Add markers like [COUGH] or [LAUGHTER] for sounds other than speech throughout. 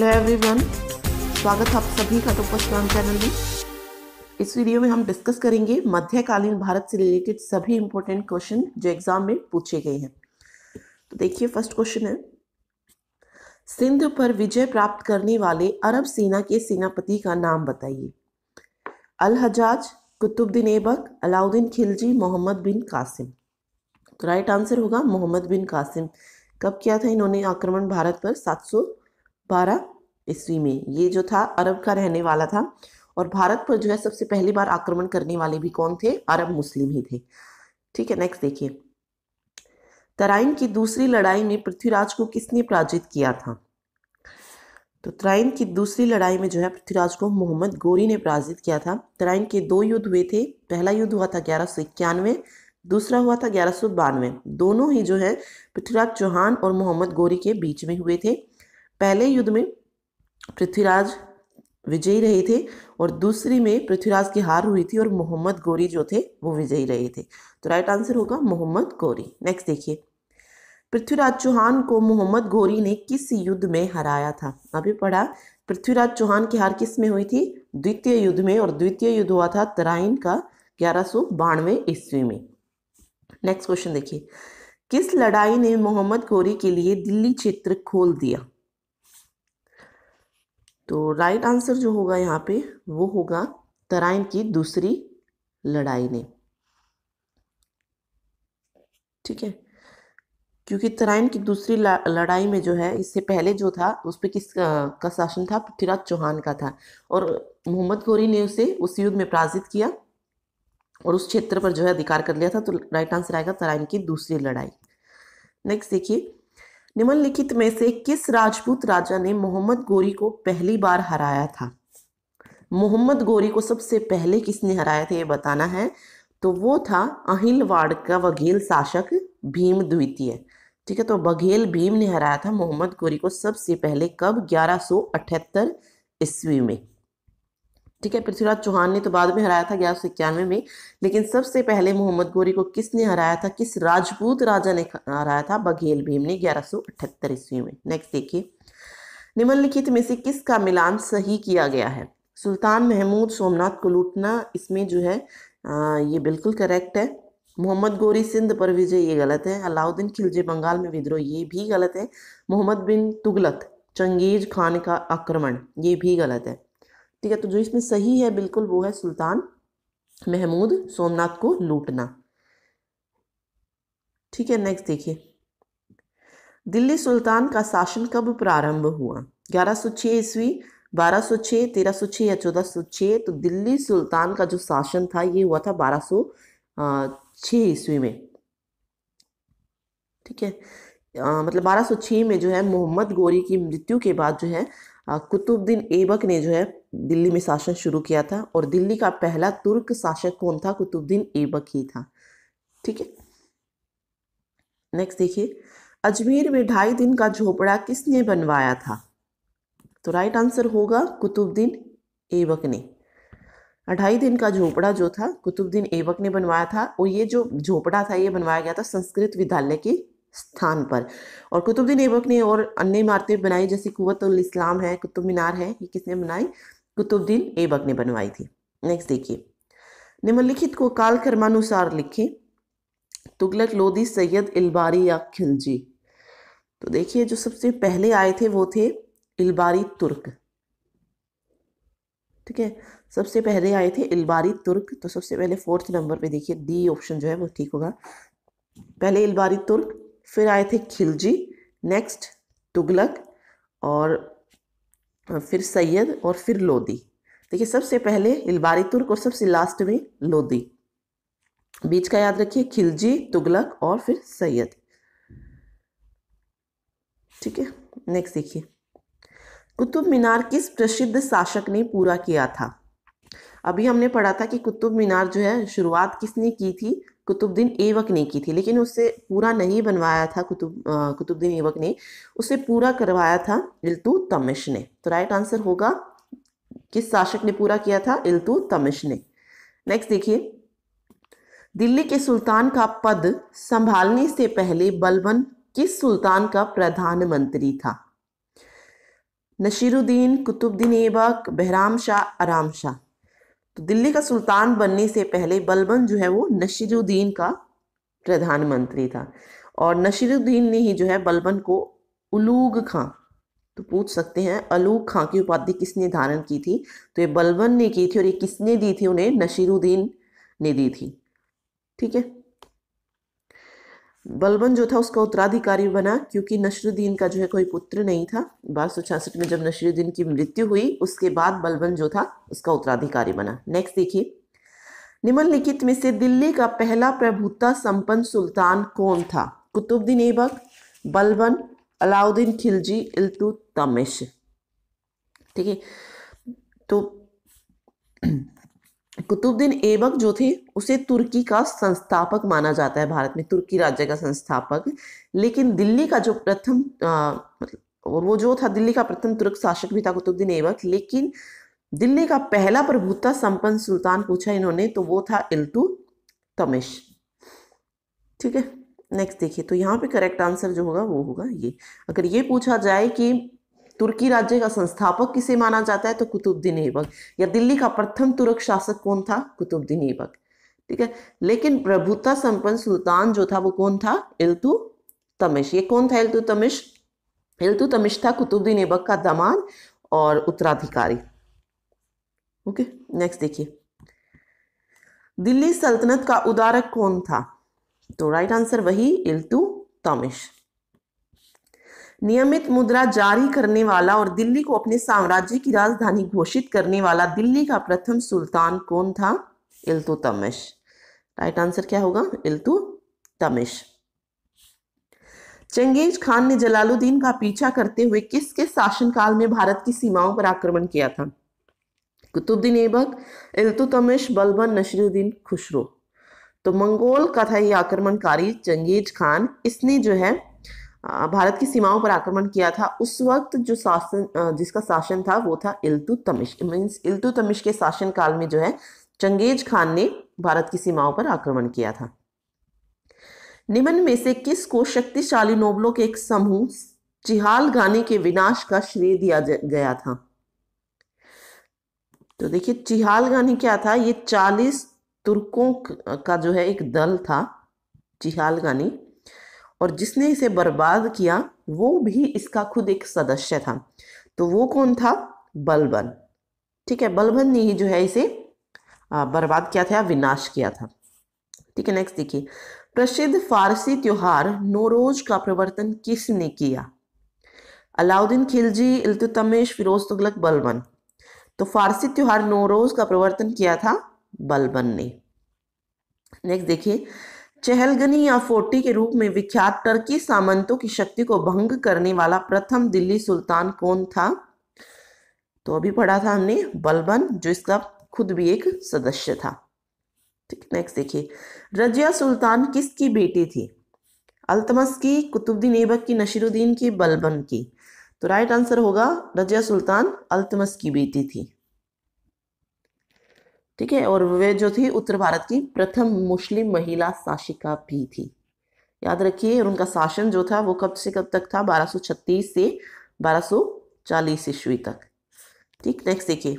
Hello everyone स्वागत है आप सभी का टोपस तो नाम चैनल में इस वीडियो में हम डिस्कस करेंगे मध्यकालीन भारत से रिलेटेड सभी इंपॉर्टेंट क्वेश्चन जो एग्जाम में पूछे गए हैं तो देखिए फर्स्ट क्वेश्चन है सिंध पर विजय प्राप्त करने वाले अरब सेना के सेनापति का नाम बताइए अल हजाज कुतुबद्दीन ऐबक अलाउद्दीन खिलजी मोहम्मद बिन कासिम तो राइट आंसर होगा मोहम्मद बिन कासिम कब किया था इन्होंने आक्रमण भारत पर सात सौ बारह ईस्वी में ये जो था अरब का रहने वाला था और भारत पर जो है सबसे पहली बार आक्रमण करने वाले भी कौन थे अरब मुस्लिम ही थे ठीक है नेक्स्ट देखिए तराइन की दूसरी लड़ाई में पृथ्वीराज को किसने पराजित किया था तो तराइन की दूसरी लड़ाई में जो है पृथ्वीराज को मोहम्मद गोरी ने पराजित किया था तराइन के दो युद्ध हुए थे पहला युद्ध हुआ था ग्यारह सौ इक्यानवे दूसरा हुआ था ग्यारह सौ बानवे दोनों ही जो है पृथ्वीराज चौहान और मोहम्मद गोरी के बीच में हुए थे पहले युद्ध में पृथ्वीराज विजयी रहे थे और दूसरी में पृथ्वीराज की हार हुई थी और मोहम्मद गौरी जो थे वो विजयी रहे थे तो राइट आंसर होगा मोहम्मद गौरी नेक्स्ट देखिए पृथ्वीराज चौहान को मोहम्मद गौरी ने किस युद्ध में हराया था अभी पढ़ा पृथ्वीराज चौहान की हार किस में हुई थी द्वितीय युद्ध में और द्वितीय युद्ध हुआ था तराइन का ग्यारह सौ बानवे ईस्वी में नेक्स्ट क्वेश्चन देखिए किस लड़ाई ने मोहम्मद गोरी के लिए दिल्ली क्षेत्र खोल दिया तो राइट आंसर जो होगा यहाँ पे वो होगा तराइन की दूसरी लड़ाई ने ठीक है क्योंकि तराइन की दूसरी लड़ाई में जो है इससे पहले जो था उस पर किस का, शासन था पृथ्वीराज चौहान का था और मोहम्मद गोरी ने उसे उस युद्ध में पराजित किया और उस क्षेत्र पर जो है अधिकार कर लिया था तो राइट आंसर आएगा तराइन की दूसरी लड़ाई नेक्स्ट देखिए निम्नलिखित में से किस राजपूत राजा ने मोहम्मद गोरी को पहली बार हराया था मोहम्मद गोरी को सबसे पहले किसने हराया था ये बताना है तो वो था अहिलवाड़ का बघेल शासक भीम द्वितीय ठीक है तो बघेल भीम ने हराया था मोहम्मद गोरी को सबसे पहले कब अठहत्तर ईस्वी में ठीक है पृथ्वीराज चौहान ने तो बाद में हराया था ग्यारह सौ इक्यानवे में लेकिन सबसे पहले मोहम्मद गोरी को किसने हराया था किस राजपूत राजा ने हराया था बघेल भीम ने ग्यारह सौ अठहत्तर ईस्वी में नेक्स्ट देखिए निम्नलिखित में से किसका मिलान सही किया गया है सुल्तान महमूद सोमनाथ को लूटना इसमें जो है आ, ये बिल्कुल करेक्ट है मोहम्मद गोरी सिंध पर विजय ये गलत है अलाउद्दीन खिलजी बंगाल में विद्रोह ये भी गलत है मोहम्मद बिन तुगलक चंगेज खान का आक्रमण ये भी गलत है ठीक है तो जो इसमें सही है बिल्कुल वो है सुल्तान महमूद सोमनाथ को लूटना ठीक है नेक्स्ट देखिए दिल्ली सुल्तान का शासन कब प्रारंभ हुआ ग्यारह छह ईस्वी सौ छह या छह तो दिल्ली सुल्तान का जो शासन था ये हुआ था बारह छह ईस्वी में ठीक है आ, मतलब छह में जो है मोहम्मद गोरी की मृत्यु के बाद जो है कुतुबद्दीन ऐबक ने जो है दिल्ली में शासन शुरू किया था और दिल्ली का पहला तुर्क शासक कौन था कुतुबुद्दीन ऐबक ही था ठीक है नेक्स्ट देखिए अजमेर में ढाई दिन का झोपड़ा किसने बनवाया था तो राइट आंसर होगा कुतुबुद्दीन ऐबक ने ढाई दिन का झोपड़ा जो था कुतुबुद्दीन ऐबक ने बनवाया था और ये जो झोपड़ा था ये बनवाया गया था संस्कृत विद्यालय के स्थान पर और कुतुबद्दीन ऐबक ने और अन्य इमारतें बनाई जैसे कुवत इस्लाम है कुतुब मीनार है ये किसने बनाई कुतुबद्दीन ऐबक ने बनवाई थी नेक्स्ट देखिए निम्नलिखित को काल कर्मानुसार लिखें तुगलक लोदी सैयद इलबारी या खिलजी तो देखिए जो सबसे पहले आए थे वो थे इलबारी तुर्क ठीक है सबसे पहले आए थे इलबारी तुर्क तो सबसे पहले फोर्थ नंबर पे देखिए डी ऑप्शन जो है वो ठीक होगा पहले इलबारी तुर्क फिर आए थे खिलजी नेक्स्ट तुगलक और फिर सैयद और फिर लोदी देखिए सबसे पहले इलबारी तुर्क और सबसे लास्ट में लोदी बीच का याद रखिए खिलजी तुगलक और फिर सैयद ठीक है नेक्स्ट देखिए कुतुब मीनार किस प्रसिद्ध शासक ने पूरा किया था अभी हमने पढ़ा था कि कुतुब मीनार जो है शुरुआत किसने की थी कुतुबद्दीन ऐबक ने की थी लेकिन उससे पूरा नहीं बनवाया था कुतुब कुतुबद्दीन ऐबक ने उसे पूरा करवाया था इल्तु तमिश ने तो राइट आंसर होगा किस शासक ने पूरा किया था इल्तु तमिश ने नेक्स्ट देखिए दिल्ली के सुल्तान का पद संभालने से पहले बलबन किस सुल्तान का प्रधानमंत्री था नशीरुद्दीन कुतुबद्दीन ऐबक बहराम शाह आराम शाह तो दिल्ली का सुल्तान बनने से पहले बलबन जो है वो नशीरुद्दीन का प्रधानमंत्री था और नशीरुद्दीन ने ही जो है बलबन को उलूग खां तो पूछ सकते हैं अलूग खां की उपाधि किसने धारण की थी तो ये बलबन ने की थी और ये किसने दी थी उन्हें नशीरुद्दीन ने दी थी ठीक है बलबन जो था उसका उत्तराधिकारी बना क्योंकि नशरुद्दीन का जो है कोई पुत्र नहीं था बारह सौ छियासठ में जब नशरुद्दीन की मृत्यु हुई उसके बाद बलबन जो था उसका उत्तराधिकारी बना नेक्स्ट देखिए निम्नलिखित में से दिल्ली का पहला प्रभुता संपन्न सुल्तान कौन था कुतुबुद्दीन ऐबक बलबन अलाउद्दीन खिलजी इल्तुतमिश ठीक है तो कुतुबुद्दीन ऐबक जो थे उसे तुर्की का संस्थापक माना जाता है भारत में तुर्की राज्य का संस्थापक लेकिन दिल्ली का जो प्रथम मतलब और वो जो था दिल्ली का प्रथम तुर्क शासक भी था कुतुबद्दीन ऐबक लेकिन दिल्ली का पहला प्रभुता संपन्न सुल्तान पूछा इन्होंने तो वो था इल्तु तमिश ठीक है नेक्स्ट देखिए तो यहाँ पे करेक्ट आंसर जो होगा वो होगा ये अगर ये पूछा जाए कि तुर्की राज्य का संस्थापक किसे माना जाता है तो कुतुबद्दीन ऐबक या दिल्ली का प्रथम तुर्क शासक कौन था कुतुबद्दीन ऐबक ठीक है लेकिन प्रभुता संपन्न सुल्तान जो था वो कौन था इल्तु तमिश ये कौन था इल्तु तमिश इल्तु तमिश था कुतुबद्दीन ऐबक का दामाद और उत्तराधिकारी ओके नेक्स्ट देखिए दिल्ली सल्तनत का उदारक कौन था तो राइट आंसर वही इल्तु तमिश नियमित मुद्रा जारी करने वाला और दिल्ली को अपने साम्राज्य की राजधानी घोषित करने वाला दिल्ली का प्रथम सुल्तान कौन था इल्तु तमिश राइट आंसर क्या होगा इल्तु तमिश चंगेज खान ने जलालुद्दीन का पीछा करते हुए किसके शासनकाल में भारत की सीमाओं पर आक्रमण किया था कुतुबद्दीन ऐबक तमिश बलबन नशरुद्दीन खुशरो तो मंगोल का था ये आक्रमणकारी चंगेज खान इसने जो है भारत की सीमाओं पर आक्रमण किया था उस वक्त जो शासन जिसका शासन था वो था इल्तु तमिश मीन्स इल्तु तमिश के शासन काल में जो है चंगेज खान ने भारत की सीमाओं पर आक्रमण किया था निम्न में से किस को शक्तिशाली नोबलों के एक समूह चिहाल गाने के विनाश का श्रेय दिया गया था तो देखिए चिहाल गाने क्या था ये चालीस तुर्कों का जो है एक दल था चिहाल गानी और जिसने इसे बर्बाद किया वो भी इसका खुद एक सदस्य था तो वो कौन था बलबन ठीक है बलबन ने ही जो है इसे बर्बाद किया था विनाश किया था ठीक है नेक्स्ट देखिए प्रसिद्ध फारसी त्योहार नोरोज का प्रवर्तन किसने किया अलाउद्दीन खिलजी इल्तुतमेश फिरोज तुगलक बलबन तो फारसी त्योहार नोरोज का प्रवर्तन किया था बलबन ने नेक्स्ट देखिए चहलगनी या फोर्टी के रूप में विख्यात टर्की सामंतों की शक्ति को भंग करने वाला प्रथम दिल्ली सुल्तान कौन था तो अभी पढ़ा था हमने बलबन जो इसका खुद भी एक सदस्य था ठीक नेक्स्ट देखिए रजिया सुल्तान किसकी बेटी थी अल्तमस की कुतुबुद्दीन ऐबक की नशीरुद्दीन की बलबन की तो राइट आंसर होगा रजिया सुल्तान अल्तमस की बेटी थी ठीक है और वे जो थी उत्तर भारत की प्रथम मुस्लिम महिला शासिका भी थी याद रखिए उनका शासन जो था वो कब से कब तक था 1236 से 1240 ईस्वी तक ठीक नेक्स्ट देखिए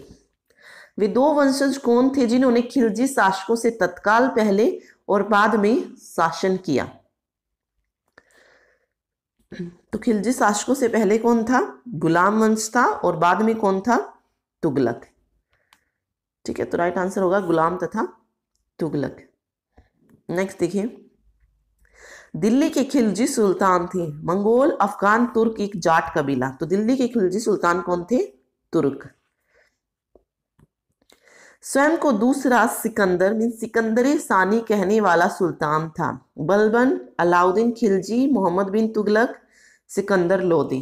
वे दो वंशज कौन थे जिन्होंने खिलजी शासकों से तत्काल पहले और बाद में शासन किया तो खिलजी शासकों से पहले कौन था गुलाम वंश था और बाद में कौन था तुगलक ठीक है तो राइट आंसर होगा गुलाम तथा तुगलक नेक्स्ट देखिए दिल्ली के खिलजी सुल्तान थे मंगोल अफगान तुर्क एक जाट कबीला तो दिल्ली के खिलजी सुल्तान कौन थे तुर्क स्वयं को दूसरा सिकंदर मीन सिकंदर सानी कहने वाला सुल्तान था बलबन अलाउद्दीन खिलजी मोहम्मद बिन तुगलक सिकंदर लोदी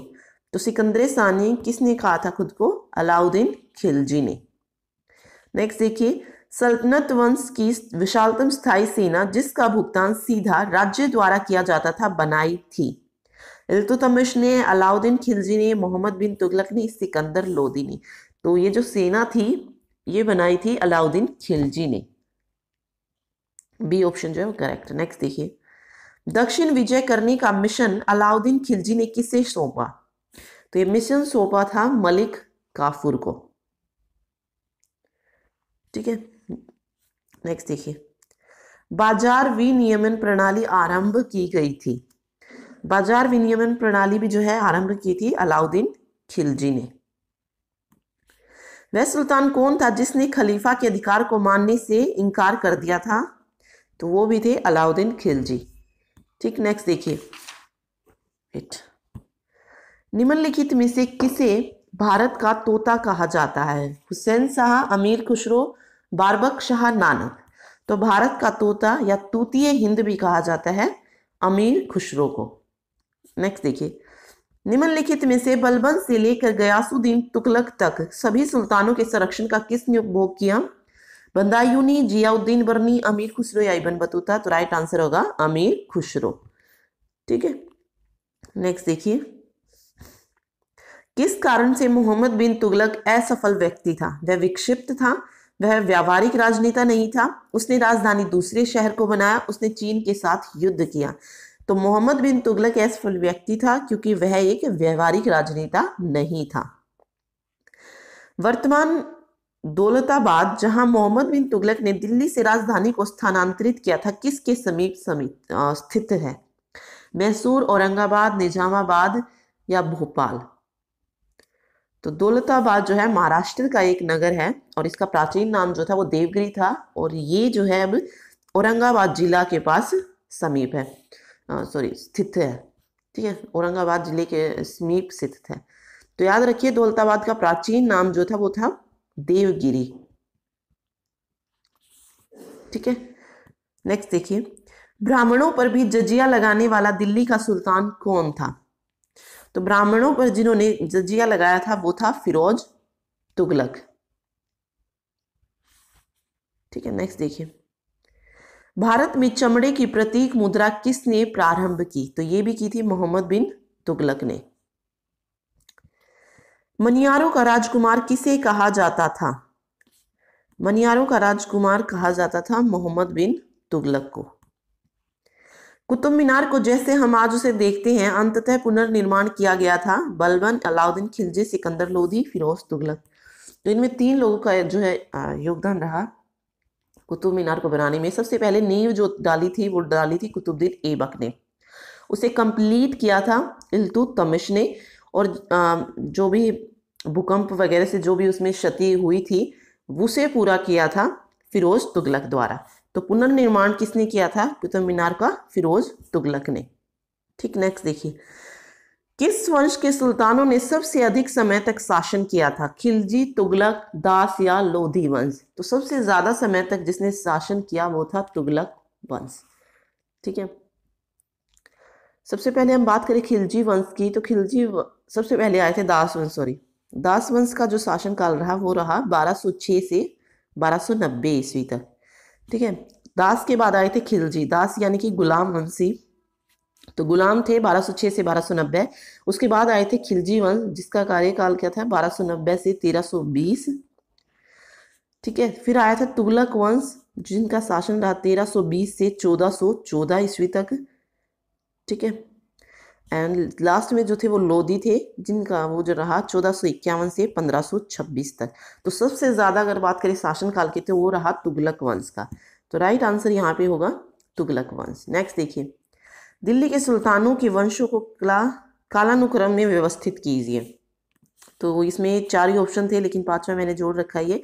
तो सिकंदर सानी किसने कहा था खुद को अलाउद्दीन खिलजी ने नेक्स्ट देखिए सल्तनत वंश की विशालतम स्थायी सेना जिसका भुगतान सीधा राज्य द्वारा किया जाता था बनाई थी इल्तुतमिश ने अलाउद्दीन खिलजी ने मोहम्मद बिन तुगलक ने सिकंदर लोदी ने तो ये जो सेना थी ये बनाई थी अलाउद्दीन खिलजी ने बी ऑप्शन जो है वो करेक्ट नेक्स्ट देखिए दक्षिण विजय करने का मिशन अलाउद्दीन खिलजी ने किसे सौंपा तो ये मिशन सौंपा था मलिक काफूर को ठीक है नेक्स्ट देखिए बाजार विनियमन प्रणाली आरंभ की गई थी बाजार विनियमन प्रणाली भी जो है आरंभ की थी अलाउद्दीन खिलजी ने वह सुल्तान कौन था जिसने खलीफा के अधिकार को मानने से इनकार कर दिया था तो वो भी थे अलाउद्दीन खिलजी ठीक नेक्स्ट देखिए निम्नलिखित में से किसे भारत का तोता कहा जाता है हुसैन शाह अमीर खुशरो बारबक शाह नानक तो भारत का तोता या तूतीय हिंद भी कहा जाता है अमीर खुशरो को नेक्स्ट देखिए निम्नलिखित में से बलबन से लेकर गयासुद्दीन तुकलक तक सभी सुल्तानों के संरक्षण का किसने उपभोग किया बंदायूनी जियाउद्दीन बर्नी अमीर खुशरो या इबन बतूता तो राइट आंसर होगा अमीर खुशरो ठीक है नेक्स्ट देखिए किस कारण से मोहम्मद बिन तुगलक असफल व्यक्ति था वह विक्षिप्त था वह व्यावहारिक राजनेता नहीं था उसने राजधानी दूसरे शहर को बनाया उसने चीन के साथ युद्ध किया तो मोहम्मद बिन तुगलक असफल व्यक्ति था क्योंकि वह एक व्यवहारिक राजनेता नहीं था वर्तमान दौलताबाद जहां मोहम्मद बिन तुगलक ने दिल्ली से राजधानी को स्थानांतरित किया था किसके समीप समीप स्थित है मैसूर औरंगाबाद निजामाबाद या भोपाल तो दौलताबाद जो है महाराष्ट्र का एक नगर है और इसका प्राचीन नाम जो था वो देवगिरी था और ये जो है अब औरंगाबाद जिला के पास समीप है सॉरी स्थित है ठीक है औरंगाबाद जिले के समीप स्थित है तो याद रखिए दौलताबाद का प्राचीन नाम जो था वो था देवगिरी ठीक है नेक्स्ट देखिए ब्राह्मणों पर भी जजिया लगाने वाला दिल्ली का सुल्तान कौन था तो ब्राह्मणों पर जिन्होंने जजिया लगाया था वो था फिरोज तुगलक ठीक है नेक्स्ट देखिए भारत में चमड़े की प्रतीक मुद्रा किसने प्रारंभ की तो ये भी की थी मोहम्मद बिन तुगलक ने मनियारों का राजकुमार किसे कहा जाता था मनियारों का राजकुमार कहा जाता था मोहम्मद बिन तुगलक को कुतुब मीनार को जैसे हम आज उसे देखते हैं अंततः पुनर्निर्माण किया गया था बलबन अलाउद्दीन खिलजी सिकंदर लोधी फिरोज तुगलक तो इनमें तीन लोगों का जो है योगदान रहा कुतुब मीनार को बनाने में सबसे पहले नींव जो डाली थी वो डाली थी कुतुबद्दीन ऐबक ने उसे कंप्लीट किया था इल्तु तमिश ने और जो भी भूकंप वगैरह से जो भी उसमें क्षति हुई थी उसे पूरा किया था फिरोज तुगलक द्वारा तो पुनर्निर्माण किसने किया था कुतुब मीनार का फिरोज तुगलक ने ठीक नेक्स्ट देखिए किस वंश के सुल्तानों ने सबसे अधिक समय तक शासन किया था खिलजी तुगलक दास या लोधी वंश तो सबसे ज़्यादा समय तक जिसने शासन किया वो था तुगलक वंश ठीक है सबसे पहले हम बात करें खिलजी वंश की तो खिलजी सबसे पहले आए थे दास वंश सॉरी दास वंश का जो शासन काल रहा वो रहा 1206 से 1290 ईस्वी तक ठीक है दास के बाद आए थे खिलजी दास यानी कि गुलाम वंशी तो गुलाम थे 1206 से 1290 उसके बाद आए थे खिलजी वंश जिसका कार्यकाल क्या था 1290 से 1320 ठीक है फिर आया था तुगलक वंश जिनका शासन रहा 1320 से 1414 ईस्वी तक ठीक है एंड लास्ट में जो थे वो लोधी थे जिनका वो जो रहा चौदह सौ इक्यावन से पंद्रह सौ छब्बीस तक तो सबसे ज़्यादा अगर बात करें शासनकाल की तो वो रहा तुगलक वंश का तो राइट आंसर यहाँ पे होगा तुगलक वंश नेक्स्ट देखिए दिल्ली के सुल्तानों के वंशों को कला कालानुक्रम में व्यवस्थित कीजिए तो इसमें चार ही ऑप्शन थे लेकिन पाँचवा मैंने जोड़ रखा ये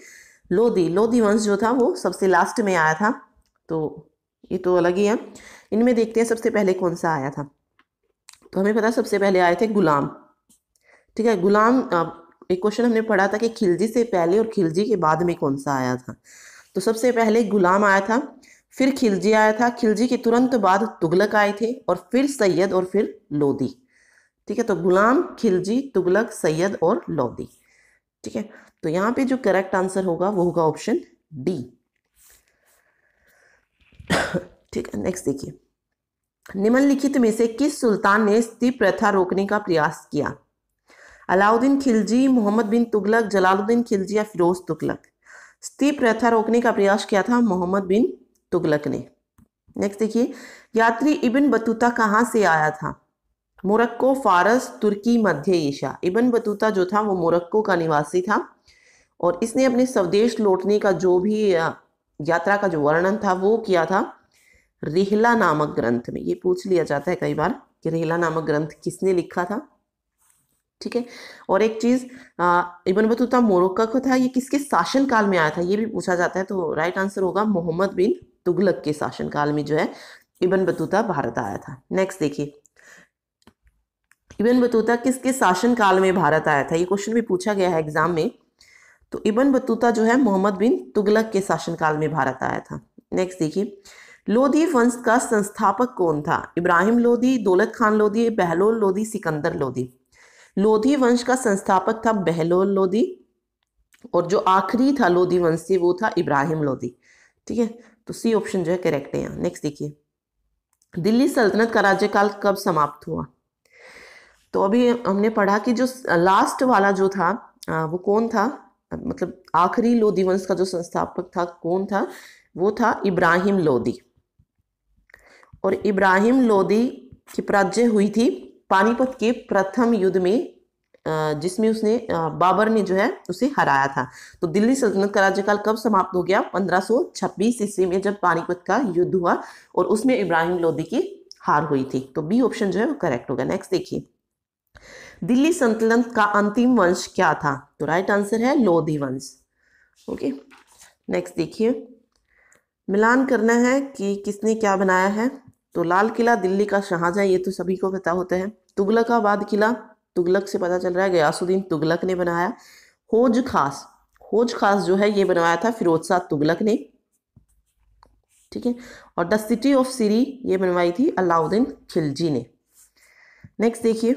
लोधी लोधी वंश जो था वो सबसे लास्ट में आया था तो ये तो अलग ही है इनमें देखते हैं सबसे पहले कौन सा आया था तो हमें पता सबसे पहले आए थे गुलाम ठीक है गुलाम एक क्वेश्चन हमने पढ़ा था कि खिलजी से पहले और खिलजी के बाद में कौन सा आया था तो सबसे पहले गुलाम आया था फिर खिलजी आया था खिलजी के तुरंत बाद तुगलक आए थे और फिर सैयद और फिर लोदी ठीक है तो गुलाम खिलजी तुगलक सैयद और लोदी ठीक है तो यहाँ पे जो करेक्ट आंसर होगा वो होगा ऑप्शन डी [COUGHS] ठीक है नेक्स्ट देखिए निम्नलिखित में से किस सुल्तान ने स्त्री प्रथा रोकने का प्रयास किया अलाउद्दीन खिलजी मोहम्मद बिन तुगलक जलालुद्दीन खिलजी या फिरोज तुगलक स्त्री प्रथा रोकने का प्रयास किया था मोहम्मद बिन तुगलक ने नेक्स्ट देखिए यात्री इबन बतूता कहाँ से आया था मोरक्को फारस तुर्की मध्य एशिया इबन बतूता जो था वो मोरक्को का निवासी था और इसने अपने स्वदेश लौटने का जो भी यात्रा का जो वर्णन था वो किया था रिहला नामक ग्रंथ में ये पूछ लिया जाता है कई बार कि रिहला नामक ग्रंथ किसने लिखा था ठीक है और एक चीज इबन बतूता मोरक्का को था ये किसके शासन काल में आया था ये भी पूछा जाता है तो राइट आंसर होगा मोहम्मद बिन तुगलक के शासन काल में जो है इबन बतूता भारत आया था नेक्स्ट देखिए इबन बतूता किसके शासन काल में भारत आया था ये क्वेश्चन भी पूछा गया है एग्जाम में तो इबन बतूता जो है मोहम्मद बिन तुगलक के शासन काल में भारत आया था नेक्स्ट देखिए लोधी वंश का संस्थापक कौन था इब्राहिम लोधी दौलत खान लोधी बहलोल लोधी सिकंदर लोधी लोधी वंश का संस्थापक था बहलोल लोधी और जो आखिरी था लोधी वंश से वो था इब्राहिम लोधी ठीक है तो सी ऑप्शन जो है करेक्ट है यहाँ नेक्स्ट देखिए दिल्ली सल्तनत का राज्यकाल कब समाप्त हुआ तो अभी हमने पढ़ा कि जो लास्ट वाला जो था वो कौन था मतलब आखिरी लोधी वंश का जो संस्थापक था कौन था वो था इब्राहिम लोधी और इब्राहिम लोदी की पराजय हुई थी पानीपत के प्रथम युद्ध में जिसमें उसने बाबर ने जो है उसे हराया था तो दिल्ली सल्तनत का राज्यकाल कब समाप्त हो गया 1526 ईस्वी में जब पानीपत का युद्ध हुआ और उसमें इब्राहिम लोदी की हार हुई थी तो बी ऑप्शन जो है वो करेक्ट होगा नेक्स्ट देखिए दिल्ली संतुलन का अंतिम वंश क्या था तो राइट आंसर है लोधी वंश ओके नेक्स्ट देखिए मिलान करना है कि किसने क्या बनाया है तो लाल किला दिल्ली का शाहजहाँ ये तो सभी को पता होता है तुगलकाबाद किला तुगलक से पता चल रहा है गयासुद्दीन तुगलक ने बनाया होज खास होज खास जो है ये बनवाया था फिरोज शाह तुगलक ने ठीक है और द सिटी ऑफ सीरी ये बनवाई थी अलाउद्दीन खिलजी ने नेक्स्ट देखिए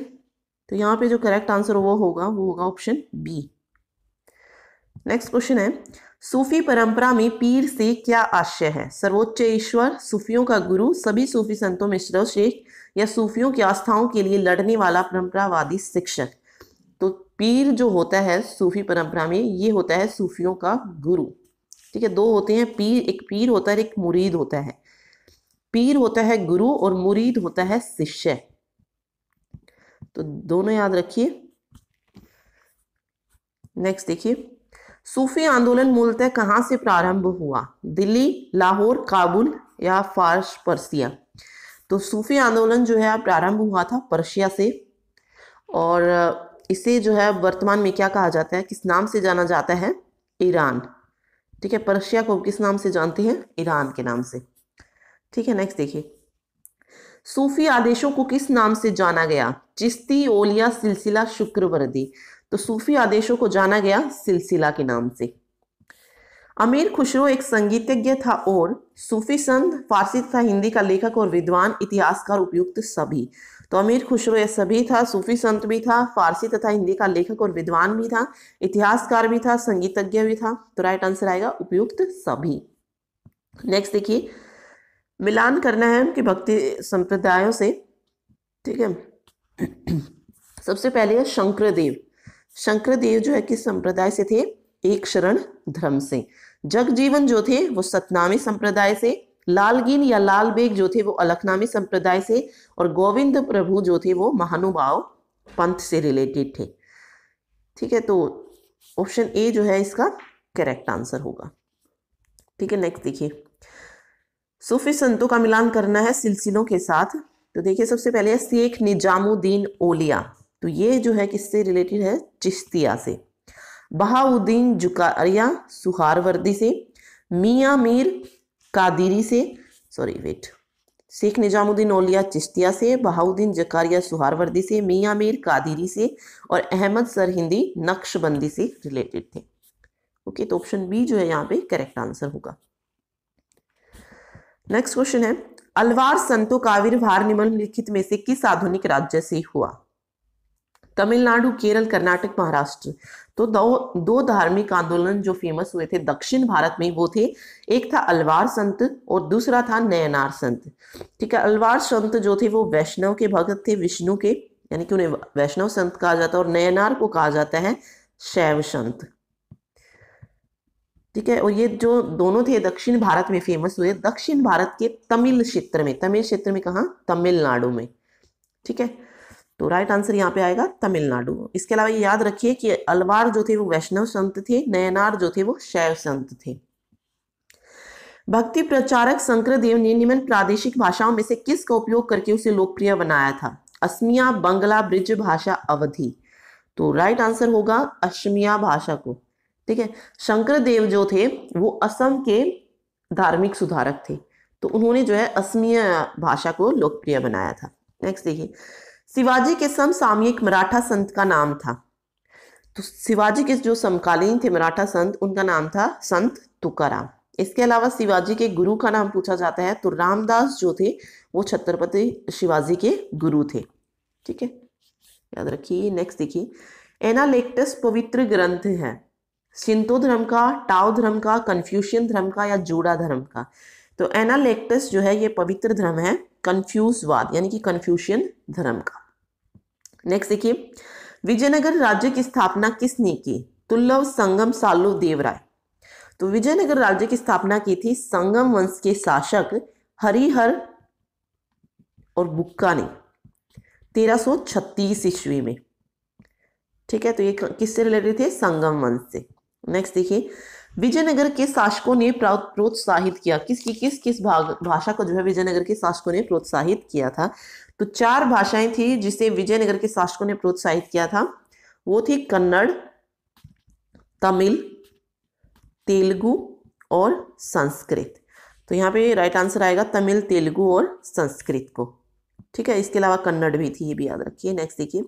तो यहाँ पे जो करेक्ट आंसर वो होगा वो होगा ऑप्शन बी नेक्स्ट क्वेश्चन है सूफी परंपरा में पीर से क्या आशय है सर्वोच्च ईश्वर सूफियों का गुरु सभी सूफी संतों में सर्वश्रेष्ठ या सूफियों की आस्थाओं के लिए लड़ने वाला परंपरावादी शिक्षक तो पीर जो होता है सूफी परंपरा में ये होता है सूफियों का गुरु ठीक है दो होते हैं पीर एक पीर होता है एक मुरीद होता है पीर होता है गुरु और मुरीद होता है शिष्य तो दोनों याद रखिए नेक्स्ट देखिए सूफी आंदोलन मूलतः कहाँ से प्रारंभ हुआ दिल्ली लाहौर काबुल या फारस पर्सिया तो सूफी आंदोलन जो है प्रारंभ हुआ था पर्शिया से और इसे जो है वर्तमान में क्या कहा जाता है किस नाम से जाना जाता है ईरान ठीक है पर्शिया को किस नाम से जानते हैं ईरान के नाम से ठीक है नेक्स्ट देखिए सूफी आदेशों को किस नाम से जाना गया चिश्ती ओलिया सिलसिला शुक्रवर्दी तो सूफी आदेशों को जाना गया सिलसिला के नाम से अमीर खुशरो एक संगीतज्ञ था और सूफी संत फारसी तथा हिंदी का लेखक और विद्वान इतिहासकार उपयुक्त सभी तो अमीर खुशरो यह सभी था सूफी संत भी था फारसी तथा हिंदी का लेखक और विद्वान भी था इतिहासकार भी था संगीतज्ञ भी था तो राइट आंसर आएगा उपयुक्त सभी नेक्स्ट देखिए मिलान करना है उनकी भक्ति संप्रदायों से ठीक है सबसे पहले है शंकरदेव शंकर देव जो है किस संप्रदाय से थे एक शरण धर्म से जगजीवन जो थे वो सतनामी संप्रदाय से लालगीन या लाल बेग जो थे वो अलखनामी संप्रदाय से और गोविंद प्रभु जो थे वो महानुभाव पंथ से रिलेटेड थे ठीक है तो ऑप्शन ए जो है इसका करेक्ट आंसर होगा ठीक है नेक्स्ट देखिए सूफी संतों का मिलान करना है सिलसिलों के साथ तो देखिए सबसे पहले है शेख निजामुद्दीन ओलिया तो ये जो है किससे रिलेटेड है चिश्तिया से बहाउद्दीन जुकारिया सुहारवर्दी से मियाँ मीर कादिरी से सॉरी वेट शेख निजामुद्दीन ओलिया चिश्तिया से बहाउद्दीन जकारिया सुहारवर्दी से मियाँ मीर कादिरी से और अहमद सर हिंदी नक्शबंदी से रिलेटेड थे ओके तो ऑप्शन बी जो है यहाँ पे करेक्ट आंसर होगा नेक्स्ट क्वेश्चन है अलवार संतो काविर भार निम्नलिखित में से किस आधुनिक राज्य से हुआ तमिलनाडु केरल कर्नाटक महाराष्ट्र तो दो दो धार्मिक आंदोलन जो फेमस हुए थे दक्षिण भारत में वो थे एक था अलवार संत और दूसरा था नयनार संत ठीक है अलवार संत जो थे वो वैष्णव के भगत थे विष्णु के यानी कि उन्हें वैष्णव संत कहा जाता है और नयनार को कहा जाता है शैव संत ठीक है और ये जो दोनों थे दक्षिण भारत में फेमस हुए दक्षिण भारत के तमिल क्षेत्र में तमिल क्षेत्र में कहा तमिलनाडु में ठीक है तो राइट आंसर यहाँ पे आएगा तमिलनाडु इसके अलावा ये याद रखिए कि अलवार जो थे वो वैष्णव संत थे नयनार जो थे वो शैव संत थे भक्ति प्रचारक देव ने निम्न प्रादेशिक भाषाओं में से किस का उपयोग करके उसे लोकप्रिय बनाया था असमिया बंगला ब्रिज भाषा अवधि तो राइट आंसर होगा असमिया भाषा को ठीक है शंकर देव जो थे वो असम के धार्मिक सुधारक थे तो उन्होंने जो है असमिया भाषा को लोकप्रिय बनाया था नेक्स्ट देखिए शिवाजी के समसामयिक मराठा संत का नाम था तो शिवाजी के जो समकालीन थे मराठा संत उनका नाम था संत तुकाराम इसके अलावा शिवाजी के गुरु का नाम पूछा जाता है तो रामदास जो थे वो छत्रपति शिवाजी के गुरु थे ठीक है याद रखिए नेक्स्ट देखिए एनालेक्टस पवित्र ग्रंथ है सिंतो धर्म का टाओ धर्म का कन्फ्यूशियन धर्म का या जोड़ा धर्म का तो एनालेक्टस जो है ये पवित्र धर्म है कन्फ्यूजवाद यानी कि कन्फ्यूशियन धर्म का नेक्स्ट देखिए विजयनगर राज्य की स्थापना किसने की तुल्लव संगम सालू देवराय तो विजयनगर राज्य की स्थापना की थी संगम वंश के शासक हरिहर और बुक्का ने 1336 ईस्वी में ठीक है तो ये किससे रिलेटेड थे संगम वंश से नेक्स्ट देखिए विजयनगर के शासकों ने प्रोत्साहित किया किस किस किस भाग भाषा को जो है विजयनगर के शासकों ने प्रोत्साहित किया था तो चार भाषाएं थी जिसे विजयनगर के शासकों ने प्रोत्साहित किया था वो थी कन्नड़ तमिल तेलुगु और संस्कृत तो यहाँ पे राइट आंसर आएगा तमिल तेलुगु और संस्कृत को ठीक है इसके अलावा कन्नड़ भी थी ये भी याद रखिए नेक्स्ट देखिए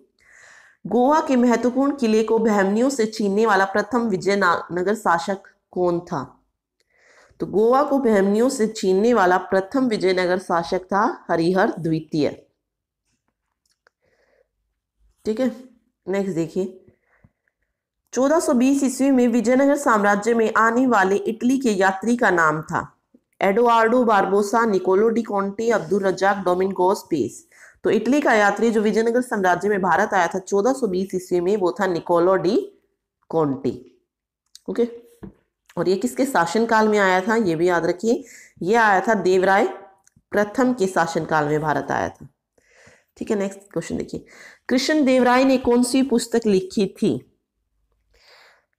गोवा के महत्वपूर्ण किले को बहमनियों से छीनने वाला प्रथम विजयनगर शासक कौन था तो गोवा को बहमनियों से छीनने वाला प्रथम विजयनगर शासक था हरिहर द्वितीय ठीक है नेक्स्ट देखिए 1420 ईस्वी में विजयनगर साम्राज्य में आने वाले इटली के यात्री का नाम था Eduardo Barbosa Niccolo Conti Abdul Razzaq Domingos Paes तो इटली का यात्री जो विजयनगर साम्राज्य में भारत आया था 1420 ईस्वी में वो था Niccolo de Conti okay okay? और ये किसके शासनकाल में आया था ये भी याद रखिए ये आया था देवराय प्रथम के शासनकाल में भारत आया था ठीक है नेक्स्ट क्वेश्चन देखिए कृष्ण देवराय ने कौन सी पुस्तक लिखी थी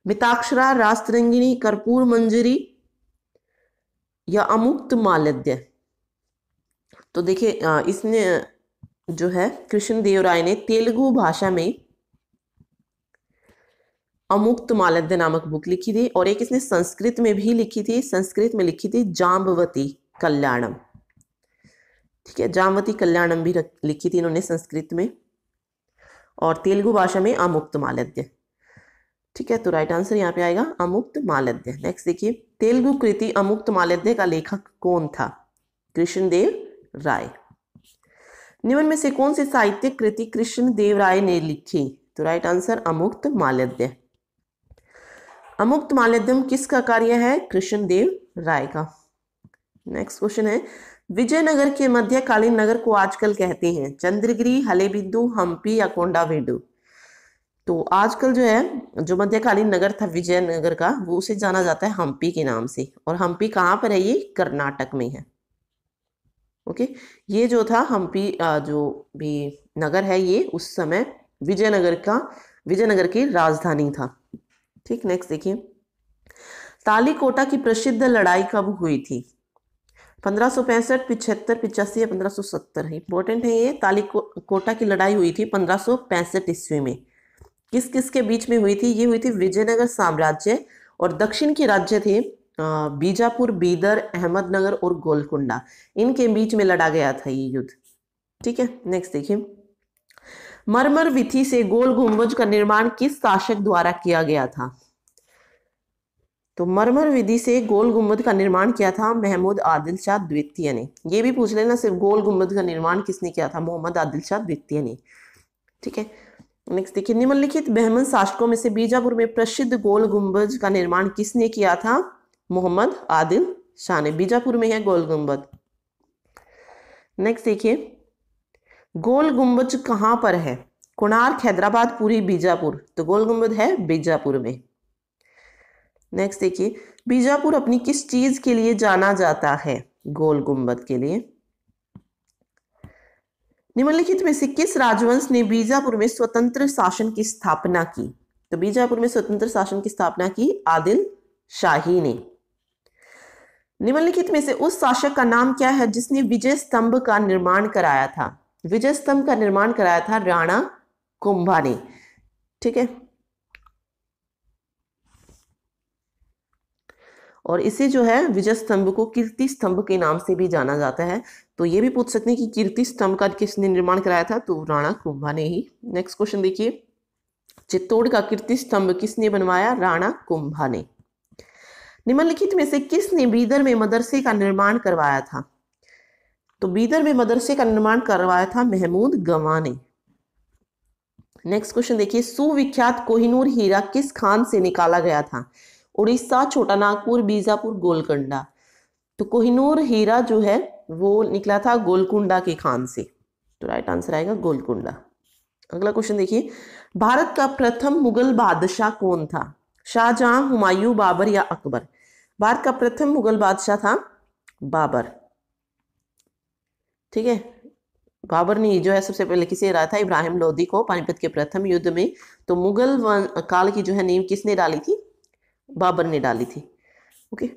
मिताक्षरा रास्तरंगिणी कर्पूर मंजरी या अमुक्त मालद्य तो देखिए इसने जो है कृष्ण देवराय राय ने तेलुगु भाषा में अमुक्त मालद्य नामक बुक लिखी थी और एक इसने संस्कृत में भी लिखी थी संस्कृत में लिखी थी जाम्बवती कल्याणम ठीक है जाम्बवती कल्याणम भी लिखी थी इन्होंने संस्कृत में और तेलुगु भाषा में अमुक्त मालद्य ठीक है तो राइट आंसर यहाँ पे आएगा अमुक्त मालद्य नेक्स्ट देखिए तेलुगु कृति अमुक्त मालद्य का लेखक कौन था कृष्णदेव राय निम्न में से कौन सी साहित्य कृति कृष्णदेव राय ने लिखी तो राइट आंसर अमुक्त मालद्य अमुक्त माल्यदम किसका कार्य है कृष्णदेव राय का नेक्स्ट क्वेश्चन है विजयनगर के मध्यकालीन नगर को आजकल कहते हैं चंद्रगिरी हलेबिंदु हम्पी या कोंडावेडू तो आजकल जो है जो मध्यकालीन नगर था विजयनगर का वो उसे जाना जाता है हम्पी के नाम से और हम्पी कहाँ पर है ये कर्नाटक में है ओके ये जो था हम्पी जो भी नगर है ये उस समय विजयनगर का विजयनगर की राजधानी था ठीक नेक्स्ट देखिए तालीकोटा की प्रसिद्ध लड़ाई कब हुई थी पंद्रह सौ पैंसठ पिछहत्तर पिचासी या पंद्रह सौ सत्तर इंपॉर्टेंट है ये ताली को, कोटा की लड़ाई हुई थी पंद्रह सौ पैंसठ ईस्वी में किस किस के बीच में हुई थी ये हुई थी विजयनगर साम्राज्य और दक्षिण के राज्य थे बीजापुर बीदर अहमदनगर और गोलकुंडा इनके बीच में लड़ा गया था ये युद्ध ठीक है नेक्स्ट देखिए मरमर विधि से गोल गुंबज का निर्माण किस शासक द्वारा किया गया था तो मरमर विधि से गोल गुंबद का निर्माण किया था महमूद आदिल शाह द्वितीय ने ये भी पूछ लेना सिर्फ गोल गुंबद का निर्माण किसने किया था मोहम्मद आदिल शाह द्वितीय ने ठीक है नेक्स्ट देखिए निम्नलिखित बहमन शासकों में से बीजापुर में प्रसिद्ध गोल गुंबज का निर्माण किसने किया था मोहम्मद आदिल शाह ने बीजापुर में है गोल गुंबद नेक्स्ट देखिए गोल गुम्बज कहाँ पर है कोणार्क हैदराबाद पूरी बीजापुर तो गोल गुम्बद है बीजापुर में नेक्स्ट देखिए बीजापुर अपनी किस चीज के लिए जाना जाता है गोल गुंबद के लिए निम्नलिखित में से किस राजवंश ने बीजापुर में स्वतंत्र शासन की स्थापना की तो बीजापुर में स्वतंत्र शासन की स्थापना की आदिल शाही ने निम्नलिखित में से उस शासक का नाम क्या है जिसने विजय स्तंभ का निर्माण कराया था विजय स्तंभ का निर्माण कराया था राणा कुंभा ने ठीक है और इसे जो है विजय स्तंभ को कीर्ति स्तंभ के नाम से भी जाना जाता है तो ये भी पूछ सकते हैं कि कीर्ति स्तंभ का किसने निर्माण कराया था तो राणा कुंभा ने ही नेक्स्ट क्वेश्चन देखिए चित्तौड़ का कीर्ति स्तंभ किसने बनवाया राणा कुंभा ने निम्नलिखित में से किसने बीदर में मदरसे का निर्माण करवाया था तो बीदर में मदरसे का निर्माण करवाया था महमूद गवा ने नेक्स्ट क्वेश्चन देखिए सुविख्यात कोहिनूर हीरा किस खान से निकाला गया था उड़ीसा छोटा नागपुर बीजापुर गोलकुंडा तो कोहिनूर हीरा जो है वो निकला था गोलकुंडा के खान से तो राइट आंसर आएगा गोलकुंडा अगला क्वेश्चन देखिए भारत का प्रथम मुगल बादशाह कौन था शाहजहां हुमायूं बाबर या अकबर भारत का प्रथम मुगल बादशाह था बाबर ठीक है बाबर ने जो है सबसे पहले किसे रहा था इब्राहिम लोधी को पानीपत के प्रथम युद्ध में तो मुगल काल की जो है नींव किसने डाली थी बाबर ने डाली थी ओके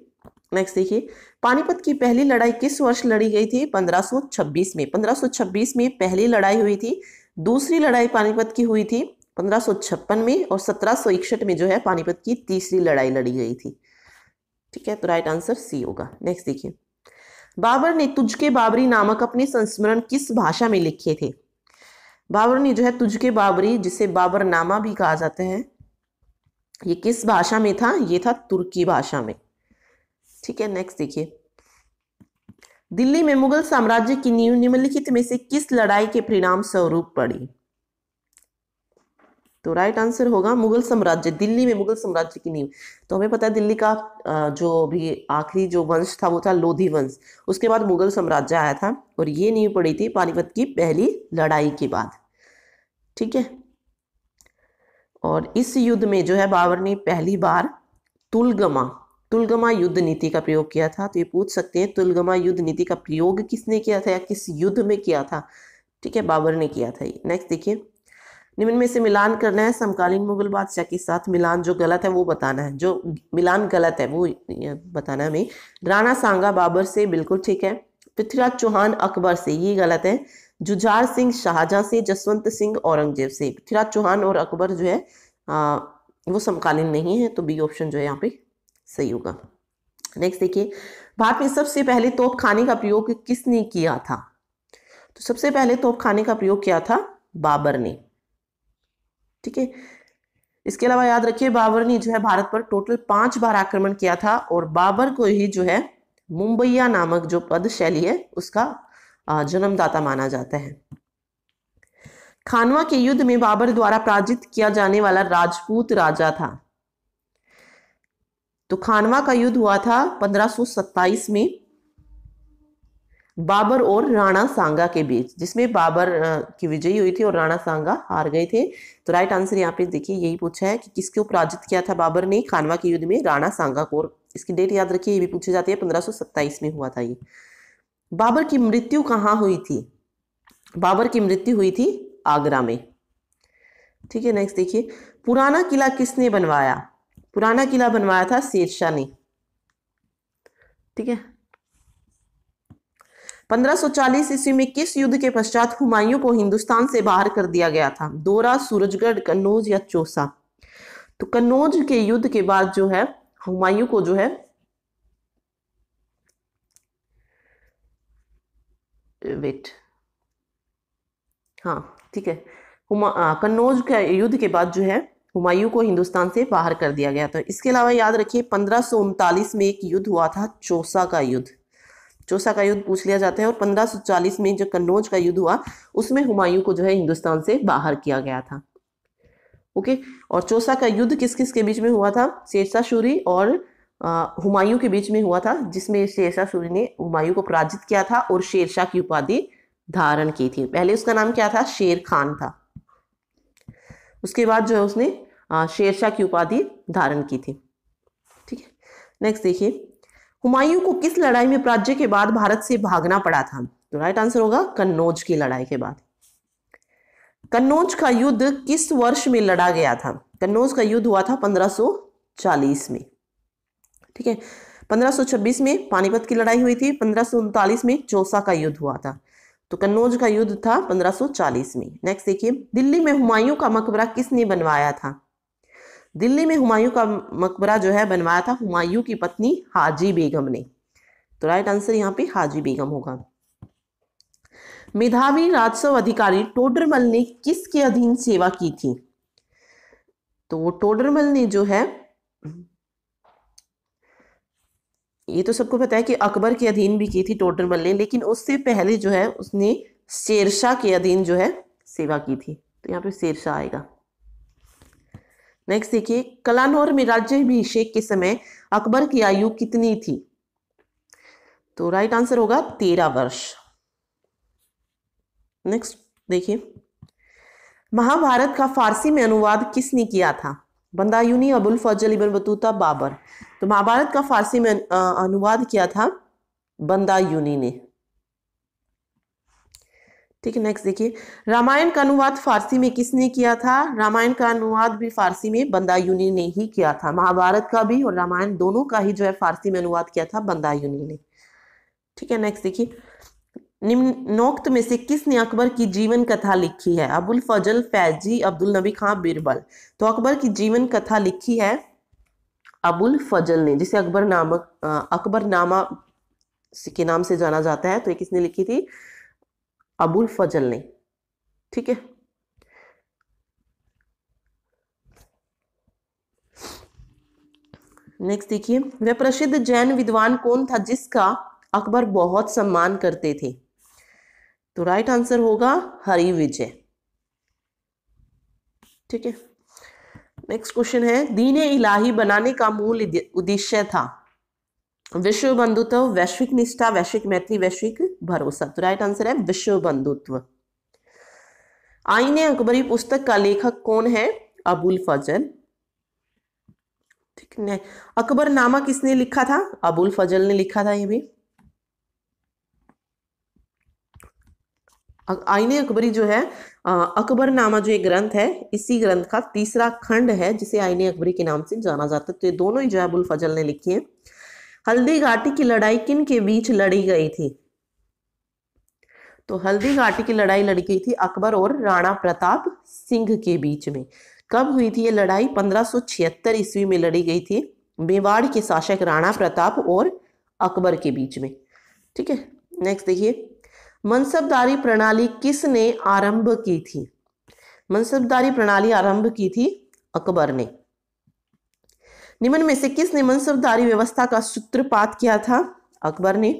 नेक्स्ट देखिए पानीपत की पहली लड़ाई किस वर्ष लड़ी गई थी 1526 में 1526 में पहली लड़ाई हुई थी दूसरी लड़ाई पानीपत की हुई थी 1556 में और सत्रह में जो है पानीपत की तीसरी लड़ाई लड़ी गई थी ठीक है तो राइट आंसर सी होगा नेक्स्ट देखिए बाबर ने तुझके बाबरी नामक अपने संस्मरण किस भाषा में लिखे थे बाबर ने जो है तुझके बाबरी जिसे बाबर नामा भी कहा जाता है ये किस भाषा में था ये था तुर्की भाषा में ठीक है नेक्स्ट देखिए दिल्ली में मुगल साम्राज्य की नींव निम्नलिखित में से किस लड़ाई के परिणाम स्वरूप पड़ी तो राइट आंसर होगा मुगल साम्राज्य दिल्ली में मुगल साम्राज्य की नींव तो हमें पता है दिल्ली का जो भी आखिरी जो वंश था वो था लोधी वंश उसके बाद मुगल साम्राज्य आया था और ये नींव पड़ी थी पानीपत की पहली लड़ाई के बाद ठीक है और इस युद्ध में जो है बाबर ने पहली बार तुलगमा तुलगमा युद्ध नीति का प्रयोग किया था तो ये पूछ सकते हैं तुलगमा युद्ध नीति का प्रयोग किसने किया था या किस युद्ध में किया था ठीक है बाबर ने किया था ये नेक्स्ट देखिए निम्न में से मिलान करना है समकालीन मुगल बादशाह के साथ मिलान जो गलत है वो बताना है जो मिलान गलत है वो बताना है हमें राणा सांगा बाबर से बिल्कुल ठीक है पृथ्वीराज चौहान अकबर से ये गलत है जुझार सिंह शाहजहाँ से जसवंत सिंह औरंगजेब से पृथ्वीराज चौहान और अकबर जो है आ, वो समकालीन नहीं है तो बी ऑप्शन जो है यहाँ पे सही होगा नेक्स्ट देखिए भारत में सबसे पहले तोप खाने का प्रयोग किसने किया था तो सबसे पहले तोप खाने का प्रयोग किया था बाबर ने ठीक है इसके अलावा याद रखिए बाबर ने जो है भारत पर टोटल पांच बार आक्रमण किया था और बाबर को ही जो है मुंबईया नामक जो पद शैली है उसका जन्मदाता माना जाता है खानवा के युद्ध में बाबर द्वारा पराजित किया जाने वाला राजपूत राजा था तो खानवा का युद्ध हुआ था 1527 में बाबर और राणा सांगा के बीच जिसमें बाबर की विजयी हुई थी और राणा सांगा हार गए थे तो राइट आंसर यहाँ पे देखिए यही पूछा है कि किसको पराजित किया था बाबर ने खानवा के युद्ध में राणा सांगा को इसकी डेट याद रखिए ये भी पूछी जाती है पंद्रह में हुआ था ये बाबर की मृत्यु कहाँ हुई थी बाबर की मृत्यु हुई थी आगरा में ठीक है नेक्स्ट देखिए पुराना किला किसने बनवाया पुराना किला बनवाया था शेरशाह ने ठीक है 1540 ईस्वी में किस युद्ध के पश्चात हुमायूं को हिंदुस्तान से बाहर कर दिया गया था दोरा सूरजगढ़ कन्नौज या चौसा तो कन्नौज के युद्ध के बाद जो है हुमायूं को जो है वेट हाँ ठीक है हुमा कन्नौज का युद्ध के बाद जो है हुमायूं को हिंदुस्तान से बाहर कर दिया गया था इसके अलावा याद रखिए पंद्रह में एक युद्ध हुआ था चौसा का युद्ध चौसा का युद्ध पूछ लिया जाता है और 1540 में जो कन्नौज का युद्ध हुआ उसमें हुमायूं को जो है हिंदुस्तान से बाहर किया गया था ओके और चौसा का युद्ध किस किस के बीच में हुआ था शेरशाह सूरी और हुमायूं के बीच में हुआ था जिसमें शेरशाह सूरी ने हुमायूं को पराजित किया था और शेरशाह की उपाधि धारण की थी पहले उसका नाम क्या था शेर खान था उसके बाद जो है उसने शेरशाह की उपाधि धारण की थी ठीक है नेक्स्ट देखिए हुमायूं को किस लड़ाई में प्राज्य के बाद भारत से भागना पड़ा था तो राइट आंसर होगा कन्नौज की लड़ाई के बाद कन्नौज का युद्ध किस वर्ष में लड़ा गया था कन्नौज का युद्ध हुआ था 1540 में ठीक है 1526 में पानीपत की लड़ाई हुई थी पंद्रह में चौसा का युद्ध हुआ था तो कन्नौज का युद्ध था 1540 में नेक्स्ट देखिए दिल्ली में हुमायूं का मकबरा किसने बनवाया था दिल्ली में हुमायूं का मकबरा जो है बनवाया था हुमायूं की पत्नी हाजी बेगम ने तो राइट आंसर यहाँ पे हाजी बेगम होगा मेधावी राजस्व अधिकारी टोडरमल ने किसके अधीन सेवा की थी तो वो टोडरमल ने जो है ये तो सबको पता है कि अकबर के अधीन भी की थी टोडरमल ने लेकिन उससे पहले जो है उसने शेरशाह के अधीन जो है सेवा की थी तो यहाँ पे शेरशाह आएगा नेक्स्ट देखिए कलानौर में राज्यभिषेक के समय अकबर की आयु कितनी थी तो राइट आंसर होगा तेरह वर्ष नेक्स्ट देखिए महाभारत का फारसी में अनुवाद किसने किया था बंदायूनी अबुल फजल इबन बतूता बाबर तो महाभारत का फारसी में अनुवाद किया था बंदायूनी ने ठीक है नेक्स्ट देखिए रामायण का अनुवाद फारसी में किसने किया था रामायण का अनुवाद भी फारसी में बंदायुनी ने ही किया था महाभारत का भी और रामायण दोनों का ही जो है फारसी में अनुवाद किया था बंदायुनी ने ठीक है नेक्स्ट देखिए निम्नोक्त में से किसने अकबर की जीवन कथा लिखी है अबुल फजल फैजी अब्दुल नबी खां बीरबल तो अकबर की जीवन कथा लिखी है अबुल फजल ने जिसे अकबर नामक अकबर नामा के नाम से जाना जाता है तो ये किसने लिखी थी अबुल फजल ने ठीक है नेक्स्ट देखिए वह प्रसिद्ध जैन विद्वान कौन था जिसका अकबर बहुत सम्मान करते थे तो राइट आंसर होगा हरि विजय ठीक है नेक्स्ट क्वेश्चन है दीन इलाही बनाने का मूल उद्देश्य था विश्व बंधुत्व वैश्विक निष्ठा वैश्विक मैत्री वैश्विक भरोसा तो राइट आंसर है विश्व बंधुत्व आईने अकबरी पुस्तक का लेखक कौन है अबुल फजल ठीक है अकबर नामा किसने लिखा था अबुल फजल ने लिखा था ये भी आईने अकबरी जो है अकबर नामा जो एक ग्रंथ है इसी ग्रंथ का तीसरा खंड है जिसे आईने अकबरी के नाम से जाना जाता है तो ये दोनों ही जो है अबुल फजल ने लिखी है हल्दी घाटी की लड़ाई किन के बीच लड़ी गई थी तो हल्दी घाटी की लड़ाई लड़ी गई थी अकबर और राणा प्रताप सिंह के बीच में कब हुई थी ये लड़ाई 1576 ईस्वी में लड़ी गई थी मेवाड़ के शासक राणा प्रताप और अकबर के बीच में ठीक है नेक्स्ट देखिए मनसबदारी प्रणाली किसने आरंभ की थी मनसबदारी प्रणाली आरंभ की थी अकबर ने निम्न में से किस ने मनसबदारी व्यवस्था का सूत्रपात किया था अकबर ने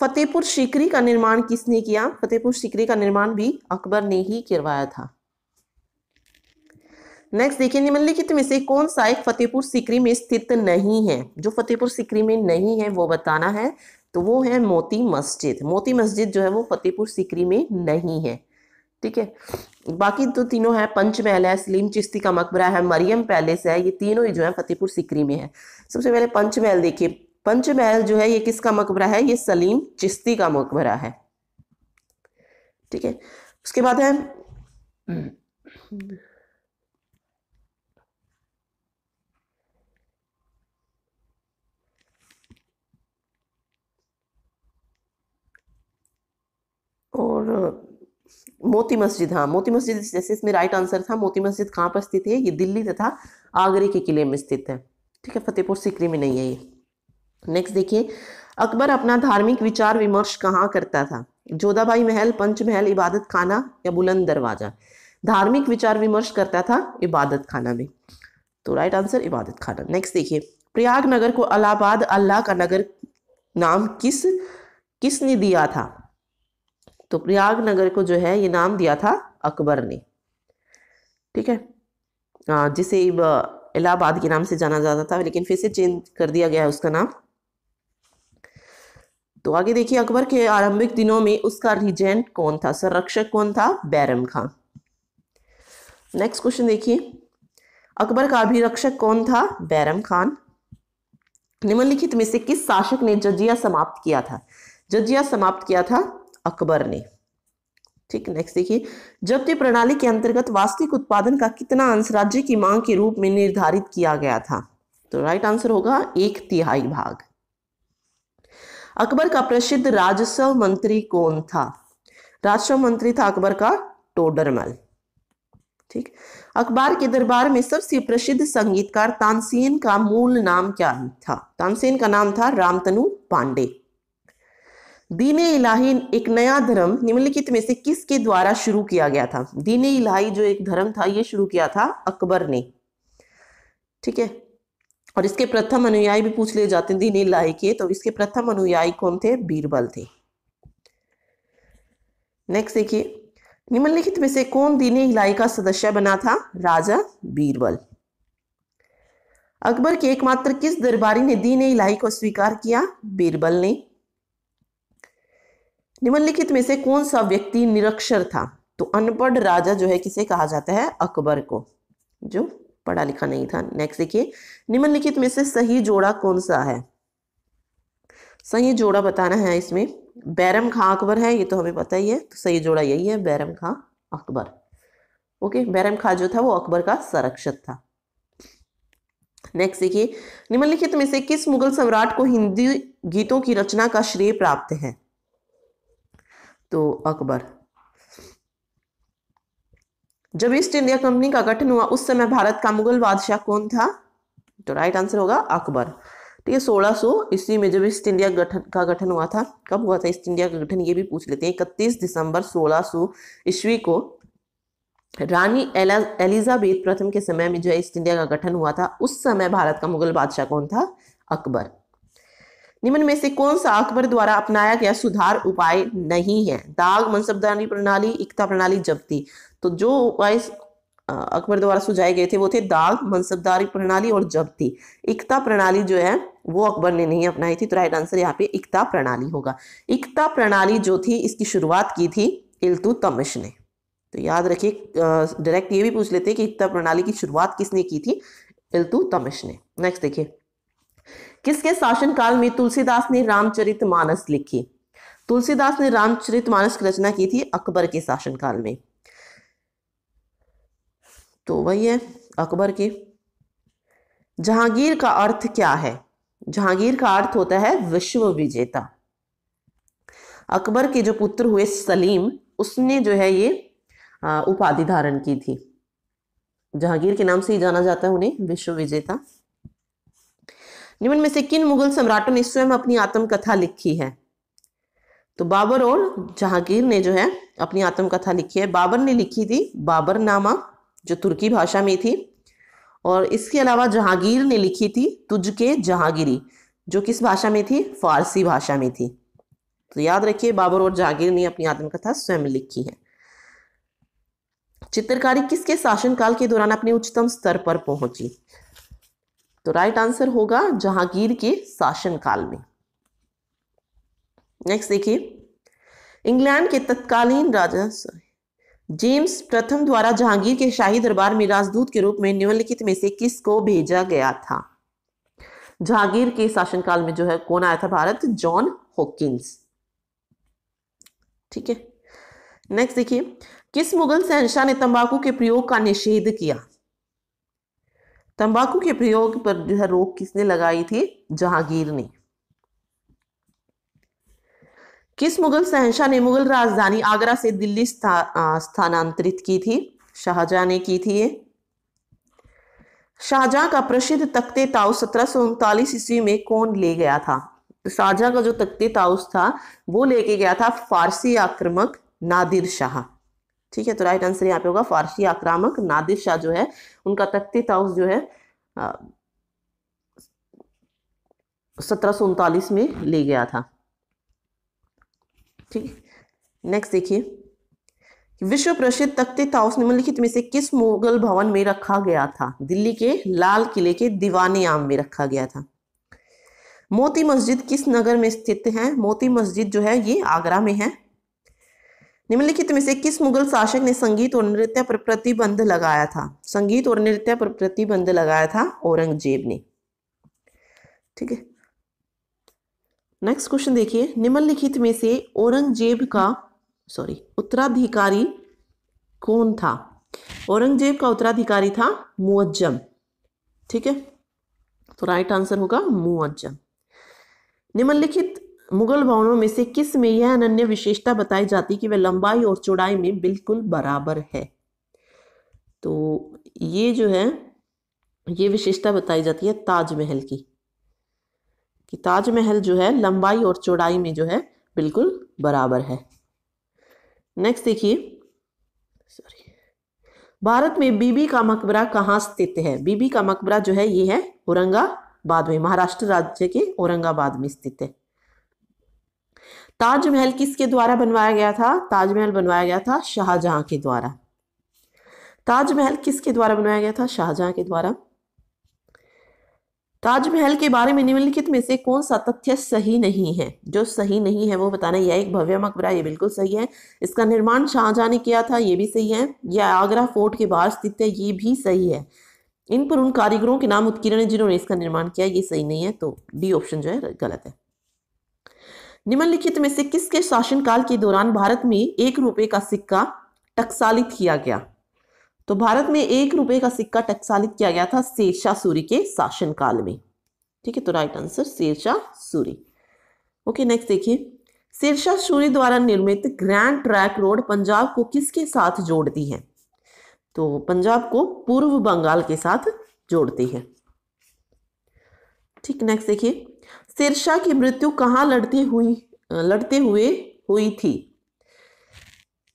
फतेहपुर सीकरी का निर्माण किसने किया फतेहपुर सीकरी का निर्माण भी अकबर ने ही करवाया था नेक्स्ट देखिए निम्नलिखित में से कौन सा एक फतेहपुर सिकरी में स्थित नहीं है जो फतेहपुर सिकरी में नहीं है वो बताना है तो वो है मोती मस्जिद मोती मस्जिद जो है वो फतेहपुर सिकरी में नहीं है ठीक है बाकी तो तीनों हैं पंचमहल है सलीम चिश्ती का मकबरा है मरियम पैलेस है ये तीनों ही जो है फतेहपुर सिकरी में है सबसे पहले पंचमहल देखिए पंचमहल जो है ये किसका मकबरा है ये सलीम चिश्ती का मकबरा है ठीक है उसके बाद है और मोती मस्जिद हाँ मोती मस्जिद जैसे इसमें राइट आंसर था मोती मस्जिद कहाँ पर स्थित है ये दिल्ली तथा आगरे के किले में स्थित है ठीक है फतेहपुर सिकरी में नहीं है ये नेक्स्ट देखिए अकबर अपना धार्मिक विचार विमर्श कहाँ करता था जोधाबाई महल पंच महल इबादत खाना या बुलंद दरवाजा धार्मिक विचार विमर्श करता था इबादत खाना में तो राइट आंसर इबादत खाना नेक्स्ट देखिए प्रयाग नगर को अलाहाबाद अल्लाह का नगर नाम किस किसने दिया था तो प्रयाग नगर को जो है ये नाम दिया था अकबर ने ठीक है जिसे इलाहाबाद के नाम से जाना जाता था लेकिन फिर से चेंज कर दिया गया है उसका नाम तो आगे देखिए अकबर के आरंभिक दिनों में उसका रिजेंट कौन था संरक्षक कौन था बैरम खान नेक्स्ट क्वेश्चन देखिए अकबर का अभिरक्षक कौन था बैरम खान निम्नलिखित में से किस शासक ने जजिया समाप्त किया था जजिया समाप्त किया था अकबर ने ठीक नेक्स्ट देखिए जब्ती प्रणाली के अंतर्गत वास्तविक उत्पादन का कितना अंश राज्य की मांग के रूप में निर्धारित किया गया था तो राइट आंसर होगा एक तिहाई भाग अकबर का प्रसिद्ध राजस्व मंत्री कौन था राजस्व मंत्री था अकबर का टोडरमल ठीक अकबर के दरबार में सबसे प्रसिद्ध संगीतकार तानसेन का मूल नाम क्या था तानसेन का नाम था रामतनु पांडे दीन इलाही एक नया धर्म निम्नलिखित में से किसके द्वारा शुरू किया गया था दीन इलाही जो एक धर्म था यह शुरू किया था अकबर ने ठीक है और इसके प्रथम अनुयायी भी पूछ लिए जाते हैं दीन इलाही के तो इसके प्रथम अनुयायी कौन थे बीरबल थे नेक्स्ट देखिए निम्नलिखित में से कौन दीन इलाही का सदस्य बना था राजा बीरबल अकबर के एकमात्र किस दरबारी ने दीन इलाही को स्वीकार किया बीरबल ने निम्नलिखित में से कौन सा व्यक्ति निरक्षर था तो अनपढ़ राजा जो है किसे कहा जाता है अकबर को जो पढ़ा लिखा नहीं था नेक्स्ट देखिए निम्नलिखित में से सही जोड़ा कौन सा है सही जोड़ा बताना है इसमें बैरम खां अकबर है ये तो हमें पता ही है तो सही जोड़ा यही है बैरम खां अकबर ओके बैरम खां जो था वो अकबर का संरक्षक था नेक्स्ट देखिए निम्नलिखित में से किस मुगल सम्राट को हिंदी गीतों की रचना का श्रेय प्राप्त है तो अकबर जब ईस्ट इंडिया कंपनी का गठन हुआ उस समय भारत का मुगल बादशाह कौन था तो राइट आंसर होगा अकबर ठीक तो है सोलह सो ईस्वी में जब ईस्ट इंडिया गठन का गठन हुआ था कब हुआ था ईस्ट इंडिया का गठन ये भी पूछ लेते हैं इकतीस दिसंबर सोलह सो ईस्वी को रानी एलिजाबेथ प्रथम के समय में जो ईस्ट इंडिया का गठन हुआ था उस समय भारत का मुगल बादशाह कौन था अकबर निम्न में से कौन सा अकबर द्वारा अपनाया गया सुधार उपाय नहीं है दाग मनसबदारी प्रणाली एकता प्रणाली जब्ती तो जो उपाय अकबर द्वारा सुझाए गए थे वो थे दाग मनसबदारी प्रणाली और जब्ती एकता प्रणाली जो है वो अकबर ने नहीं अपनाई थी तो राइट आंसर यहाँ पे एकता प्रणाली होगा एकता प्रणाली जो थी इसकी शुरुआत की थी इल्तु तमिश ने तो याद रखिए डायरेक्ट ये भी पूछ लेते हैं कि एकता प्रणाली की शुरुआत किसने की थी इल्तु तमिश ने नेक्स्ट देखिए किसके शासनकाल में तुलसीदास ने रामचरित मानस लिखी तुलसीदास ने रामचरित मानस की रचना की थी अकबर के शासनकाल में तो वही है अकबर के जहांगीर का अर्थ क्या है जहांगीर का अर्थ होता है विश्व विजेता अकबर के जो पुत्र हुए सलीम उसने जो है ये उपाधि धारण की थी जहांगीर के नाम से ही जाना जाता है उन्हें विश्व विजेता निम्न में से किन मुगल सम्राटों ने स्वयं अपनी आत्मकथा लिखी है तो बाबर और जहांगीर ने जो है अपनी आत्मकथा लिखी है बाबर ने लिखी थी बाबर नामा जो तुर्की भाषा में थी और इसके अलावा जहांगीर ने लिखी थी तुझ के जहांगीरी जो किस भाषा में थी फारसी भाषा में थी तो याद रखिए बाबर और जहांगीर ने अपनी आत्मकथा स्वयं लिखी है चित्रकारी किसके शासनकाल के दौरान अपने उच्चतम स्तर पर पहुंची तो राइट आंसर होगा जहांगीर के शासनकाल में नेक्स्ट देखिए इंग्लैंड के तत्कालीन राजा जेम्स प्रथम द्वारा जहांगीर के शाही दरबार में राजदूत के रूप में निम्नलिखित में से किस को भेजा गया था जहांगीर के शासनकाल में जो है कौन आया था भारत जॉन होकिंस ठीक है नेक्स्ट देखिए किस मुगल शहनशाह ने तंबाकू के प्रयोग का निषेध किया तंबाकू के प्रयोग पर जो है रोक किसने लगाई थी जहांगीर ने किस मुगल शहनशाह ने मुगल राजधानी आगरा से दिल्ली स्था, स्थानांतरित की थी शाहजहां ने की थी ये शाहजहां का प्रसिद्ध तख्ते ताउस सत्रह सो उनतालीस ईस्वी में कौन ले गया था तो शाहजहां का जो तख्ते ताउस था वो लेके गया था फारसी आक्रमक नादिर शाह ठीक है तो राइट आंसर यहाँ पे होगा फारसी आक्रामक नादिर शाह जो है उनका तख्ती ताउस जो है सत्रह में ले गया था ठीक नेक्स्ट देखिए विश्व प्रसिद्ध तख्ती ताउस निम्नलिखित में से किस मुगल भवन में रखा गया था दिल्ली के लाल किले के दीवानी आम में रखा गया था मोती मस्जिद किस नगर में स्थित है मोती मस्जिद जो है ये आगरा में है निम्नलिखित में से किस मुगल शासक ने संगीत और नृत्य पर प्रतिबंध लगाया था संगीत और नृत्य पर प्रतिबंध लगाया था औरंगजेब ने ठीक है नेक्स्ट क्वेश्चन देखिए निम्नलिखित में से औरंगजेब का सॉरी उत्तराधिकारी कौन था औरंगजेब का उत्तराधिकारी था मुअज्जम ठीक है तो राइट आंसर होगा मुअज्जम निम्नलिखित मुगल भवनों में से किस में यह अनन्य विशेषता बताई जाती कि वह लंबाई और चौड़ाई में बिल्कुल बराबर है तो ये जो है ये विशेषता बताई जाती है ताजमहल की कि ताजमहल जो है लंबाई और चौड़ाई में जो है बिल्कुल बराबर है नेक्स्ट देखिए सॉरी भारत में बीबी का मकबरा कहाँ स्थित है बीबी का मकबरा जो है ये है औरंगाबाद में महाराष्ट्र राज्य के औरंगाबाद में स्थित है ताजमहल किसके द्वारा बनवाया गया था ताजमहल बनवाया गया था शाहजहां के द्वारा ताजमहल किसके द्वारा बनवाया गया था शाहजहां के द्वारा ताजमहल के बारे में निम्नलिखित में से कौन सा तथ्य सही नहीं है जो सही नहीं है वो बताना यह एक भव्य मकबरा ये बिल्कुल सही है इसका निर्माण शाहजहां ने किया था ये भी सही है यह आगरा फोर्ट के बाहर स्थित है ये भी सही है इन पर उन कारीगरों के नाम उत्कीर्ण है जिन्होंने इसका निर्माण किया ये सही नहीं है तो डी ऑप्शन जो है गलत है निम्नलिखित में से किसके शासनकाल के दौरान भारत में एक रुपए का सिक्का टकसालित किया गया तो भारत में एक रुपए का सिक्का टकसालित किया गया था शेरशाह सूरी के शासनकाल में ठीक है तो right answer Sher Shah Suri okay next देखिए शेरशाह सूरी द्वारा निर्मित ग्रैंड ट्रैक रोड पंजाब को किसके साथ जोड़ती है तो पंजाब को पूर्व बंगाल के साथ जोड़ती है ठीक नेक्स्ट देखिए शेरशाह की मृत्यु कहाँ लड़ती हुई लड़ते हुए हुई थी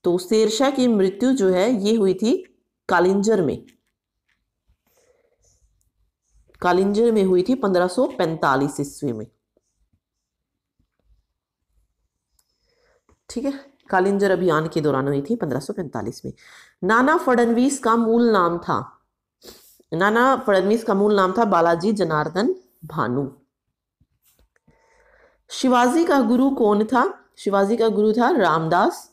तो शेरशाह की मृत्यु जो है ये हुई थी कालिंजर में कालिंजर में हुई थी 1545 ईस्वी में ठीक है कालिंजर अभियान के दौरान हुई थी 1545 में नाना फडणवीस का मूल नाम था नाना फडणवीस का मूल नाम था बालाजी जनार्दन भानु शिवाजी का गुरु कौन था शिवाजी का गुरु था रामदास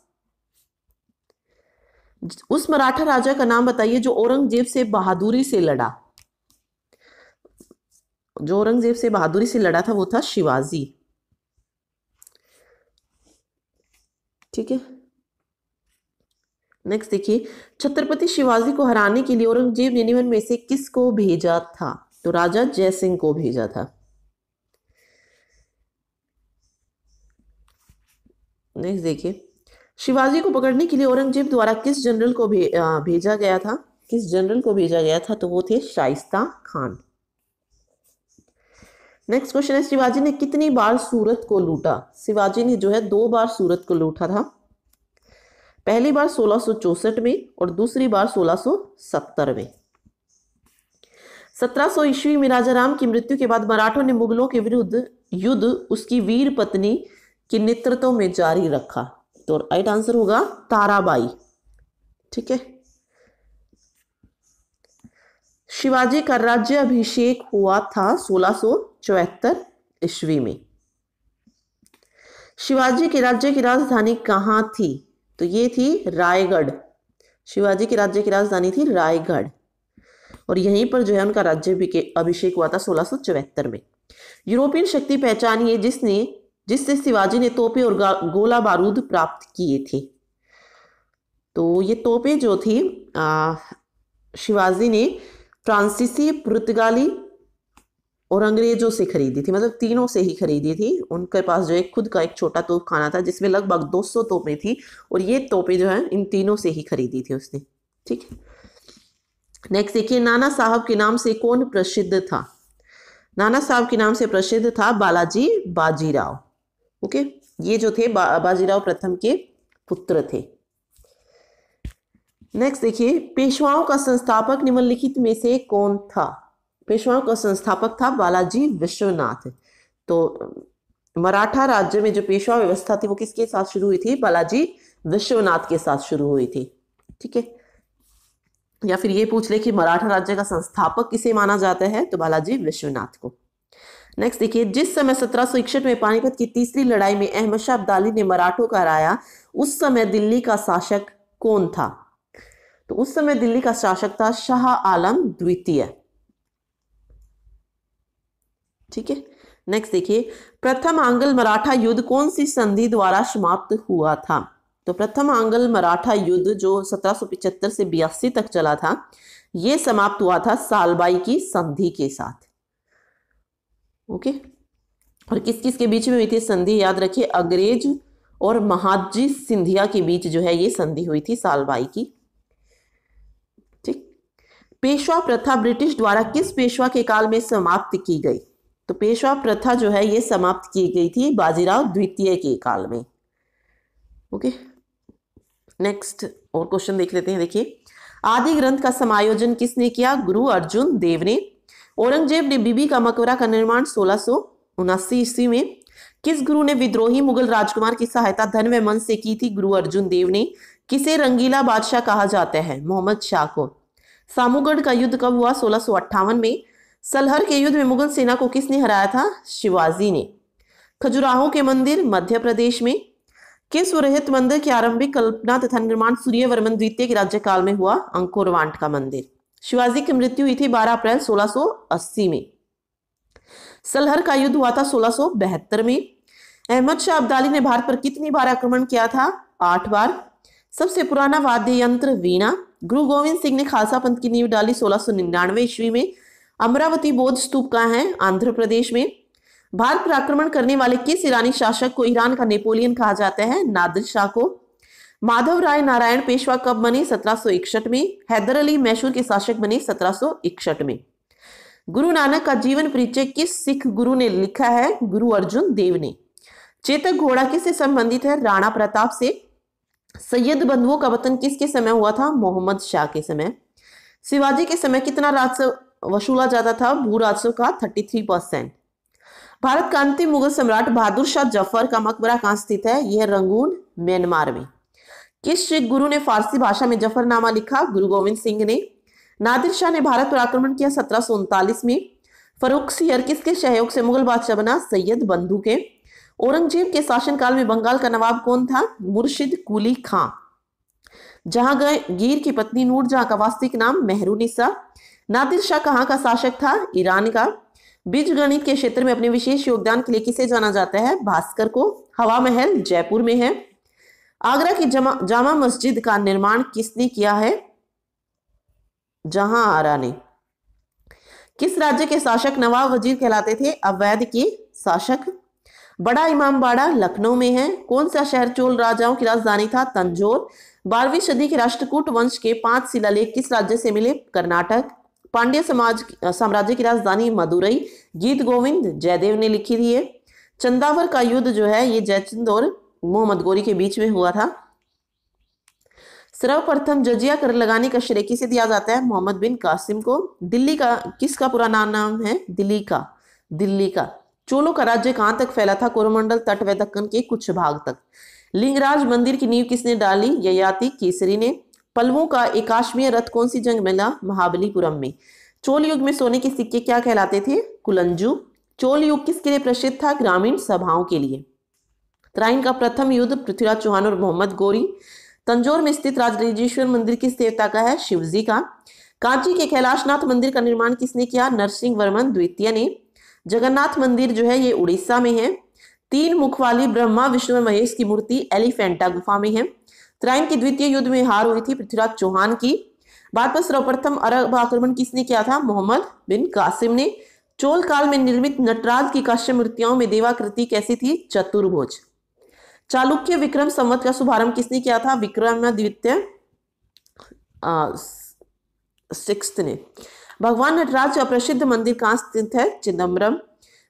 उस मराठा राजा का नाम बताइए जो औरंगजेब से बहादुरी से लड़ा जो औरंगजेब से बहादुरी से लड़ा था वो था शिवाजी ठीक है नेक्स्ट देखिए छत्रपति शिवाजी को हराने के लिए औरंगजेब ने निवन में से किसको भेजा था तो राजा जयसिंह को भेजा था नेक्स्ट देखिए शिवाजी को पकड़ने के लिए औरंगजेब द्वारा किस जनरल को भे, आ, भेजा गया था किस जनरल को भेजा गया था तो वो थे शाइस्ता खान नेक्स्ट क्वेश्चन है शिवाजी ने कितनी बार सूरत को लूटा शिवाजी ने जो है दो बार सूरत को लूटा था पहली बार 1664 में और दूसरी बार 1670 में 1700 ईस्वी में राजा राम की मृत्यु के बाद मराठों ने मुगलों के विरुद्ध युद्ध उसकी वीर पत्नी कि नेतृत्व में जारी रखा तो राइट आंसर होगा ताराबाई ठीक है शिवाजी का राज्य अभिषेक हुआ था सोलह ईस्वी में शिवाजी के राज्य की राजधानी कहाँ थी तो ये थी रायगढ़ शिवाजी के राज्य की राजधानी थी रायगढ़ और यहीं पर जो है उनका राज्य अभिषेक हुआ था सोलह में यूरोपियन शक्ति पहचानिए जिसने जिससे शिवाजी ने तोपे और गोला बारूद प्राप्त किए थे तो ये तोपे जो थी शिवाजी ने फ्रांसीसी पुर्तगाली और अंग्रेजों से खरीदी थी मतलब तीनों से ही खरीदी थी उनके पास जो है खुद का एक छोटा तोपखाना था जिसमें लगभग 200 तोपे थी और ये तोपे जो है इन तीनों से ही खरीदी थी उसने ठीक है नेक्स्ट देखिए नाना साहब के नाम से कौन प्रसिद्ध था नाना साहब के नाम से प्रसिद्ध था बालाजी बाजीराव ओके ये जो थे बा, बाजीराव प्रथम के पुत्र थे नेक्स्ट देखिए पेशवाओं का संस्थापक निम्नलिखित में से कौन था पेशवाओं का संस्थापक था बालाजी विश्वनाथ तो मराठा राज्य में जो पेशवा व्यवस्था थी वो किसके साथ शुरू हुई थी बालाजी विश्वनाथ के साथ शुरू हुई थी ठीक है या फिर ये पूछ ले कि मराठा राज्य का संस्थापक किसे माना जाता है तो बालाजी विश्वनाथ को नेक्स्ट देखिए जिस समय सत्रह में पानीपत की तीसरी लड़ाई में अहमद शाह अब्दाली ने मराठों का हराया उस समय दिल्ली का शासक कौन था तो उस समय दिल्ली का शासक था शाह आलम द्वितीय ठीक है नेक्स्ट देखिए प्रथम आंगल मराठा युद्ध कौन सी संधि द्वारा समाप्त हुआ था तो प्रथम आंगल मराठा युद्ध जो सत्रह से बयासी तक चला था यह समाप्त हुआ था सालबाई की संधि के साथ ओके और किस किस के बीच में हुई थी संधि याद रखिए अंग्रेज और महाजी सिंधिया के बीच जो है ये संधि हुई थी सालवाई की ठीक पेशवा प्रथा ब्रिटिश द्वारा किस पेशवा के काल में समाप्त की गई तो पेशवा प्रथा जो है ये समाप्त की गई थी बाजीराव द्वितीय के काल में ओके नेक्स्ट और क्वेश्चन देख लेते हैं देखिए आदि ग्रंथ का समायोजन किसने किया गुरु अर्जुन देव ने औरंगजेब ने बीबी का मकबरा का निर्माण सोलह सौ उनासी ईस्वी में किस गुरु ने विद्रोही मुगल राजकुमार की सहायता धन व मन से की थी गुरु अर्जुन देव ने किसे रंगीला बादशाह कहा जाता है मोहम्मद शाह को सामूगढ़ का युद्ध कब हुआ सोलह में सलहर के युद्ध में मुगल सेना को किसने हराया था शिवाजी ने खजुराहो के मंदिर मध्य प्रदेश में किस सुरहित मंदिर की आरंभिक कल्पना तथा निर्माण सूर्यवर्मन द्वितीय के राज्यकाल में हुआ अंकुरवांट का मंदिर शिवाजी की मृत्यु हुई थी 12 अप्रैल 1680 में सलहर का युद्ध हुआ था सोलह में अहमद शाह अब्दाली ने भारत पर कितनी बार आक्रमण किया था आठ बार सबसे पुराना वाद्य यंत्र वीणा गुरु गोविंद सिंह ने खालसा पंथ की नींव डाली सोलह ईस्वी में अमरावती बोध स्तूप का है आंध्र प्रदेश में भारत पर आक्रमण करने वाले किस ईरानी शासक को ईरान का नेपोलियन कहा जाता है नादिर शाह को माधव राय नारायण पेशवा कब बने सत्रह में हैदर अली मैशूर के शासक बने सत्रह में गुरु नानक का जीवन परिचय किस सिख गुरु ने लिखा है गुरु अर्जुन देव ने चेतक घोड़ा किससे संबंधित है राणा प्रताप से सैयद बंधुओं का वतन किसके समय हुआ था मोहम्मद शाह के समय शिवाजी के समय कितना राजस्व वसूला जाता था भू राजस्व का 33 परसेंट भारत का अंतिम मुगल सम्राट बहादुर शाह जफर का मकबरा कहाँ स्थित है यह रंगून म्यांमार में किस सिख गुरु ने फारसी भाषा में जफरनामा लिखा गुरु गोविंद सिंह ने नादिर शाह ने भारत पर आक्रमण किया सत्रह में फरूख सियर किसके सहयोग से मुगल बादशाह बना सैयद बंधु के औरंगजेब के शासनकाल में बंगाल का नवाब कौन था मुर्शिद कुली खां जहां गए गिर की पत्नी नूर जहां का वास्तविक नाम मेहरूनिसा नादिर शाह कहाँ का शासक था ईरान का बीज गणित के क्षेत्र में अपने विशेष योगदान के लिए किसे जाना जाता है भास्कर को हवा महल जयपुर में है आगरा की जामा मस्जिद का निर्माण किसने किया है जहां आरा ने किस राज्य के शासक नवाब वजीर कहलाते थे अवैध के शासक बड़ा इमामबाड़ा लखनऊ में है कौन सा शहर चोल राजाओं की राजधानी था तंजोर बारहवीं सदी के राष्ट्रकूट वंश के पांच शिलालेख किस राज्य से मिले कर्नाटक पांड्य समाज साम्राज्य की राजधानी मदुरई गीत गोविंद जयदेव ने लिखी थी चंदावर का युद्ध जो है ये जयचंद और मोहम्मद गोरी के बीच में हुआ था सर्वप्रथम जजिया कर लगाने का श्रेय किसे दिया जाता है मोहम्मद बिन कासिम को दिल्ली का किसका पुराना नाम है दिल्ली का दिल्ली का चोलों का राज्य कहां तक फैला था कोरोमंडल तट व दक्कन के कुछ भाग तक लिंगराज मंदिर की नींव किसने डाली ययाति केसरी ने पलवों का एकाश्मीय रथ कौन सी जंग मिला महाबलीपुरम में चोल युग में सोने के सिक्के क्या कहलाते थे कुलंजू चोल युग किसके लिए प्रसिद्ध था ग्रामीण सभाओं के लिए तराइन का प्रथम युद्ध पृथ्वीराज चौहान और मोहम्मद गोरी तंजोर में स्थित राजराजेश्वर मंदिर किस देवता का है शिवजी का कांची के कैलाशनाथ मंदिर का निर्माण किसने किया नरसिंह वर्मन द्वितीय ने जगन्नाथ मंदिर जो है ये उड़ीसा में है तीन मुख वाली ब्रह्मा विष्णु महेश की मूर्ति एलिफेंटा गुफा में है त्राइन के द्वितीय युद्ध में हार हुई थी पृथ्वीराज चौहान की बाद में सर्वप्रथम अरब आक्रमण किसने किया था मोहम्मद बिन कासिम ने चोल काल में निर्मित नटराज की काश्य मूर्तियों में देवाकृति कैसी थी चतुर्भुज चालुक्य विक्रम संवत का शुभारंभ किसने किया था विक्रमादित्य द्वितीय ने भगवान नटराज का प्रसिद्ध मंदिर कहाँ स्थित है चिदम्बरम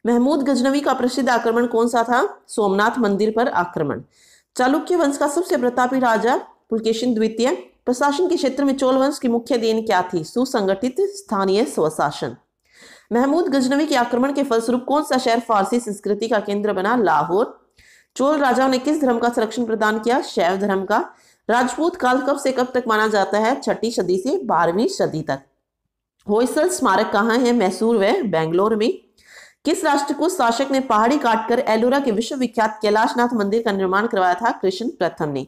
महमूद गजनवी का प्रसिद्ध आक्रमण कौन सा था सोमनाथ मंदिर पर आक्रमण चालुक्य वंश का सबसे प्रतापी राजा पुलकेशन द्वितीय प्रशासन के क्षेत्र में चोल वंश की मुख्य देन क्या थी सुसंगठित स्थानीय स्वशासन महमूद गजनवी के आक्रमण के फलस्वरूप कौन सा शहर फारसी संस्कृति का केंद्र बना लाहौर चोल राजाओं ने किस धर्म का संरक्षण प्रदान किया शैव धर्म का राजपूत काल कब से कब तक माना जाता है छठी सदी से बारहवीं सदी तक होयसल स्मारक कहाँ है मैसूर व बेंगलोर में किस राष्ट्र को शासक ने पहाड़ी काटकर एलोरा के विश्वविख्यात कैलाशनाथ मंदिर का निर्माण करवाया था कृष्ण प्रथम ने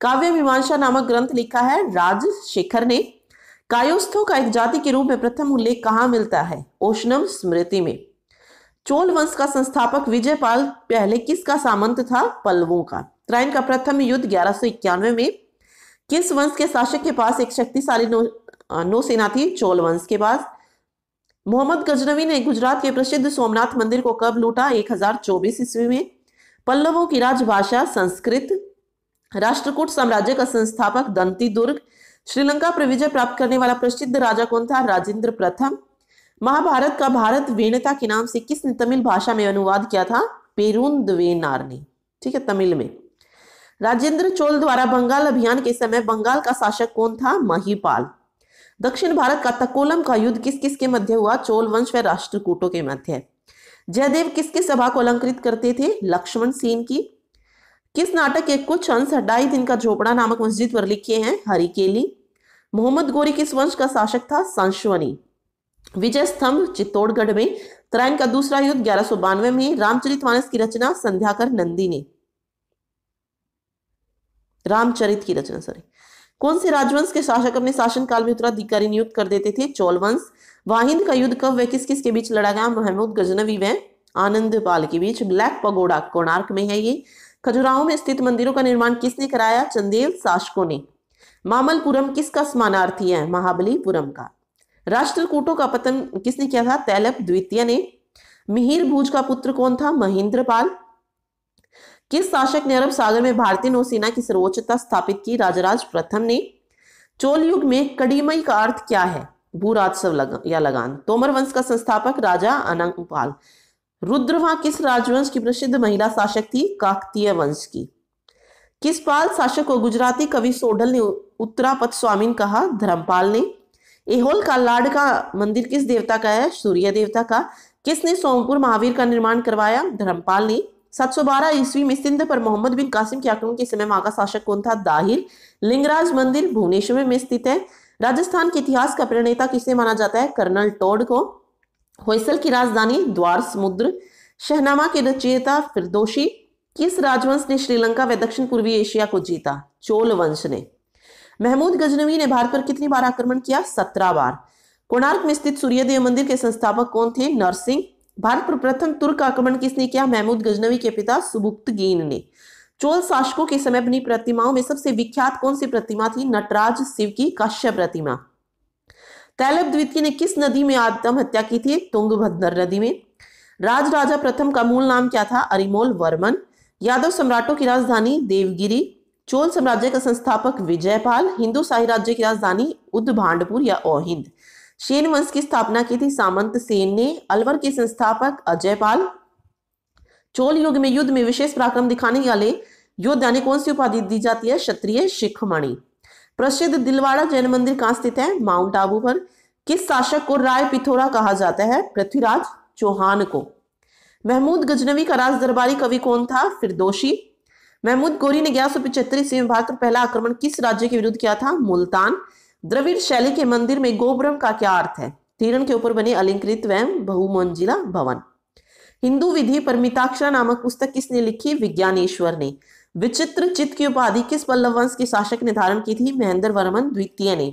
काव्य मीमांसा नामक ग्रंथ लिखा है राजशेखर ने कायोस्थों का एक जाति के रूप में प्रथम उल्लेख कहाँ मिलता है ओष्णम स्मृति में चोल वंश का संस्थापक विजयपाल पहले किसका सामंत था पल्लवों का त्राइन का प्रथम युद्ध ग्यारह में किस वंश के शासक के पास एक शक्तिशाली नौसेना थी चोल वंश के पास मोहम्मद गजनवी ने गुजरात के प्रसिद्ध सोमनाथ मंदिर को कब लूटा 1024 ईस्वी में पल्लवों की राजभाषा संस्कृत राष्ट्रकूट साम्राज्य का संस्थापक दंती दुर्ग श्रीलंका पर विजय प्राप्त करने वाला प्रसिद्ध राजा कौन था राजेंद्र प्रथम महाभारत का भारत वेणता के नाम से किसने तमिल भाषा में अनुवाद किया था पेरुंद वेनार ने ठीक है तमिल में राजेंद्र चोल द्वारा बंगाल अभियान के समय बंगाल का शासक कौन था महीपाल दक्षिण भारत का तकोलम का युद्ध किस किस के मध्य हुआ चोल वंश व राष्ट्रकूटों के मध्य जयदेव किसकी सभा को अलंकृत करते थे लक्ष्मण सेन की किस नाटक के कुछ अंश ढाई दिन का झोपड़ा नामक मस्जिद पर लिखे हैं हरिकेली मोहम्मद गोरी किस वंश का शासक था संशवनी विजय स्तंभ चित्तौड़गढ़ में तराइन का दूसरा युद्ध ग्यारह में रामचरितमानस की रचना संध्याकर नंदी ने रामचरित की रचना सॉरी कौन से राजवंश के शासक अपने शासन काल में उत्तराधिकारी नियुक्त कर देते थे चौलवंश वाहिंद का युद्ध कब व किस किस के बीच लड़ा गया महमूद गजनवी व आनंद पाल के बीच ब्लैक पगोड़ा कोणार्क में है ये खजुराहो में स्थित मंदिरों का निर्माण किसने कराया चंदेल शासकों ने मामलपुरम किसका समानार्थी है महाबलीपुरम का राष्ट्रकूटों का पतन किसने किया था तैलप द्वितीय ने मिहिर भूज का पुत्र कौन था महेंद्रपाल किस शासक ने अरब सागर में भारतीय नौसेना की सर्वोच्चता स्थापित की राजराज प्रथम ने चोल युग में कड़ीमई का अर्थ क्या है भूराजस्व लग, या लगान तोमर वंश का संस्थापक राजा अनंगपाल रुद्रवा किस राजवंश की प्रसिद्ध महिला शासक थी काकतीय वंश की किस पाल शासक को गुजराती कवि सोढल ने उत्तरापत स्वामीन कहा धर्मपाल ने एहोल का लाड का मंदिर किस देवता का है सूर्य देवता का किसने सोमपुर महावीर का निर्माण करवाया धर्मपाल ने 712 ईस्वी में सिंध पर मोहम्मद बिन कासिम के आक्रमण के समय मागा शासक कौन था दाहिल लिंगराज मंदिर भुवनेश्वर में स्थित है राजस्थान के इतिहास का प्रणेता किसे माना जाता है कर्नल टोड को होसल की राजधानी द्वार समुद्र शहनामा के रचयिता फिरदोशी किस राजवंश ने श्रीलंका व दक्षिण पूर्वी एशिया को जीता चोल वंश ने महमूद गजनवी ने भारत पर कितनी बार आक्रमण किया सत्रह बार कोणार्क में स्थित सूर्यदेव मंदिर के संस्थापक कौन थे नरसिंह भारत पर प्रथम तुर्क आक्रमण किसने किया महमूद गजनवी के पिता गीन ने चोल शासकों के समय अपनी प्रतिमाओं में सबसे विख्यात कौन सी प्रतिमा थी नटराज शिव की काश्य प्रतिमा तैलब द्वितीय ने किस नदी में आत्महत्या की थी तुंगभद्र नदी में राज राजा प्रथम का मूल नाम क्या था अरिमोल वर्मन यादव सम्राटों की राजधानी देवगिरी चोल साम्राज्य का संस्थापक विजयपाल हिंदू शाही राज्य की राजधानी उदभांडपुर या ओहिंद सेन वंश की स्थापना की थी सामंत सेन ने अलवर के संस्थापक अजयपाल चोल युग में युद्ध में विशेष पराक्रम दिखाने वाले योद्धा ने कौन सी उपाधि दी जाती है क्षत्रिय शिखमणि प्रसिद्ध दिलवाड़ा जैन मंदिर कहाँ स्थित है माउंट आबू पर किस शासक को राय पिथोरा कहा जाता है पृथ्वीराज चौहान को महमूद गजनवी का राज दरबारी कवि कौन था फिरदोशी महमूद गोरी ने ग्यारह सौ पिछहत्तर ईस्वी में भारत पर पहला आक्रमण किस राज्य के विरुद्ध किया था मुल्तान द्रविड़ शैली के मंदिर में गोब्रम का क्या अर्थ है तीरण के ऊपर बने अलंकृत व बहुमंजिला भवन हिंदू विधि पर मिताक्षरा नामक पुस्तक किसने लिखी विज्ञानेश्वर ने विचित्र चित्त की उपाधि किस पल्लव वंश के शासक ने धारण की थी महेंद्र वर्मन द्वितीय ने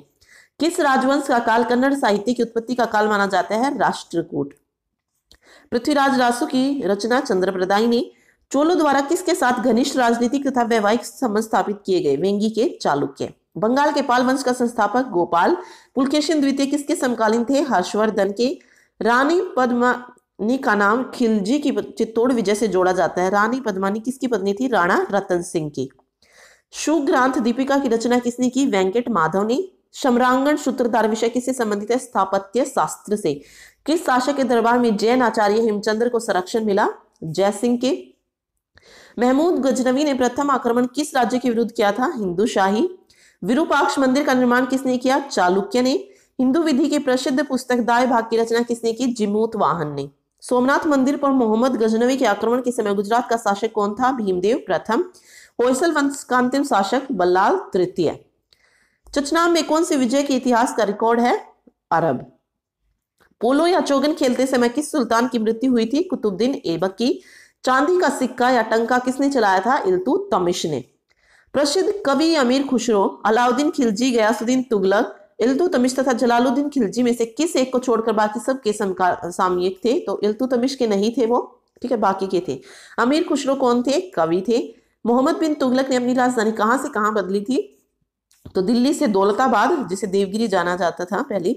किस राजवंश का काल कन्नड़ साहित्य की उत्पत्ति का काल माना जाता है राष्ट्रकूट पृथ्वीराज रासु की रचना चंद्रप्रदायी ने चोलों द्वारा किसके साथ घनिष्ठ राजनीतिक तथा वैवाहिक संबंध स्थापित किए गए वेंगी के चालुक्य बंगाल के पाल वंश का संस्थापक गोपाल पुलकेशन द्वितीय किसके समकालीन थे हर्षवर्धन के रानी पद्मानी का नाम खिलजी की चित्तौड़ विजय से जोड़ा जाता है रानी पद्मानी किसकी पत्नी थी राणा रतन सिंह की सुग्रांथ दीपिका की रचना किसने की वेंकट माधव ने सम्रांगण सूत्रधार विषय किससे संबंधित है स्थापत्य शास्त्र से किस शासक के दरबार में जैन आचार्य हेमचंद्र को संरक्षण मिला जयसिंह के महमूद गजनवी ने प्रथम आक्रमण किस राज्य के विरुद्ध किया था हिंदू शाही विरूपाक्ष मंदिर का निर्माण किसने किया चालुक्य ने हिंदू विधि के प्रसिद्ध पुस्तक दाय भाग की रचना किसने की जिमूत वाहन ने सोमनाथ मंदिर पर मोहम्मद गजनवी के आक्रमण के समय गुजरात का शासक कौन था भीमदेव प्रथम होयसल वंश का अंतिम शासक बल्लाल तृतीय चचनाम में कौन से विजय के इतिहास का रिकॉर्ड है अरब पोलो या चोगन खेलते समय किस सुल्तान की मृत्यु हुई थी कुतुबुद्दीन एबक की चांदी का सिक्का या टंका किसने चलाया था इल्तु तमिश ने प्रसिद्ध कवि अमीर खुशरो अलाउद्दीन खिलजी गयासुद्दीन तुगलक इल्तु तमिश तथा जलालुद्दीन खिलजी में से किस एक को छोड़कर बाकी सब के सामयिक थे तो इल्तु तमिश के नहीं थे वो ठीक है बाकी के थे अमीर खुशरो कौन थे कवि थे मोहम्मद बिन तुगलक ने अपनी राजधानी कहाँ से कहाँ बदली थी तो दिल्ली से दौलताबाद जिसे देवगिरी जाना जाता था पहले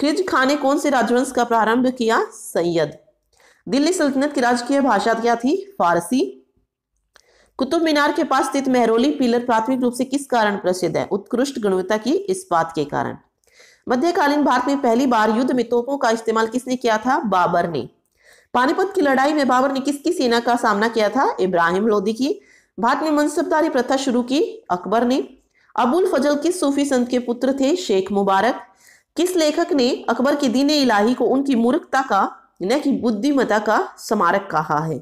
खिज खान ने कौन से राजवंश का प्रारंभ किया सैयद दिल्ली सल्तनत की राजकीय भाषा क्या थी फारसी कुतुब मीनार के पास स्थित मेहरोली पिलर प्राथमिक रूप से किस कारण प्रसिद्ध है उत्कृष्ट गुणवत्ता की इस बात के कारण मध्यकालीन भारत में पहली बार युद्ध में तोपों का इस्तेमाल किसने किया था बाबर ने पानीपत की लड़ाई में बाबर ने किसकी सेना का सामना किया था इब्राहिम लोदी की भारत में मनसबदारी प्रथा शुरू की अकबर ने अबुल फजल किस सूफी संत के पुत्र थे शेख मुबारक किस लेखक ने अकबर की दीन इलाही को उनकी मूर्खता का जिन्हें कि बुद्धिमता का स्मारक कहा है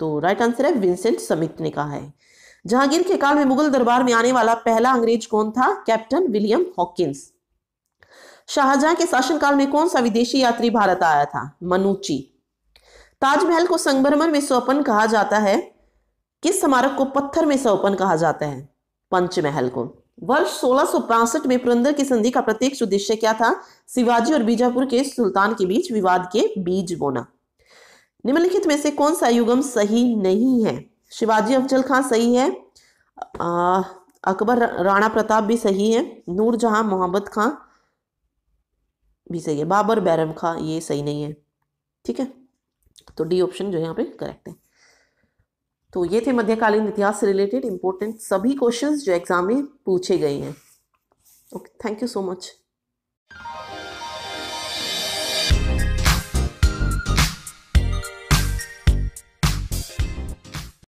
तो राइट आंसर है विंसेंट समित ने कहा है जहांगीर के काल में मुगल दरबार में आने वाला पहला अंग्रेज कौन था कैप्टन विलियम हॉकिंस शाहजहां के शासनकाल में कौन सा विदेशी यात्री भारत आया था मनुची ताजमहल को संगमरमर में सौपन कहा जाता है किस स्मारक को पत्थर में सौपन कहा जाता है पंचमहल को वर्ष सोलह में पुरंदर की संधि का प्रत्यक्ष उद्देश्य क्या था शिवाजी और बीजापुर के सुल्तान के बीच विवाद के बीज बोना निम्नलिखित में से कौन सा युगम सही नहीं है शिवाजी अफजल खां सही है आ, अकबर राणा प्रताप भी सही है नूर जहां मोहम्मद खां भी सही है बाबर बैरम खां ये सही नहीं है ठीक है तो डी ऑप्शन जो यहाँ पे करेक्ट है तो ये थे मध्यकालीन इतिहास से रिलेटेड इंपॉर्टेंट सभी क्वेश्चंस जो एग्ज़ाम में पूछे गए हैं okay thank you so much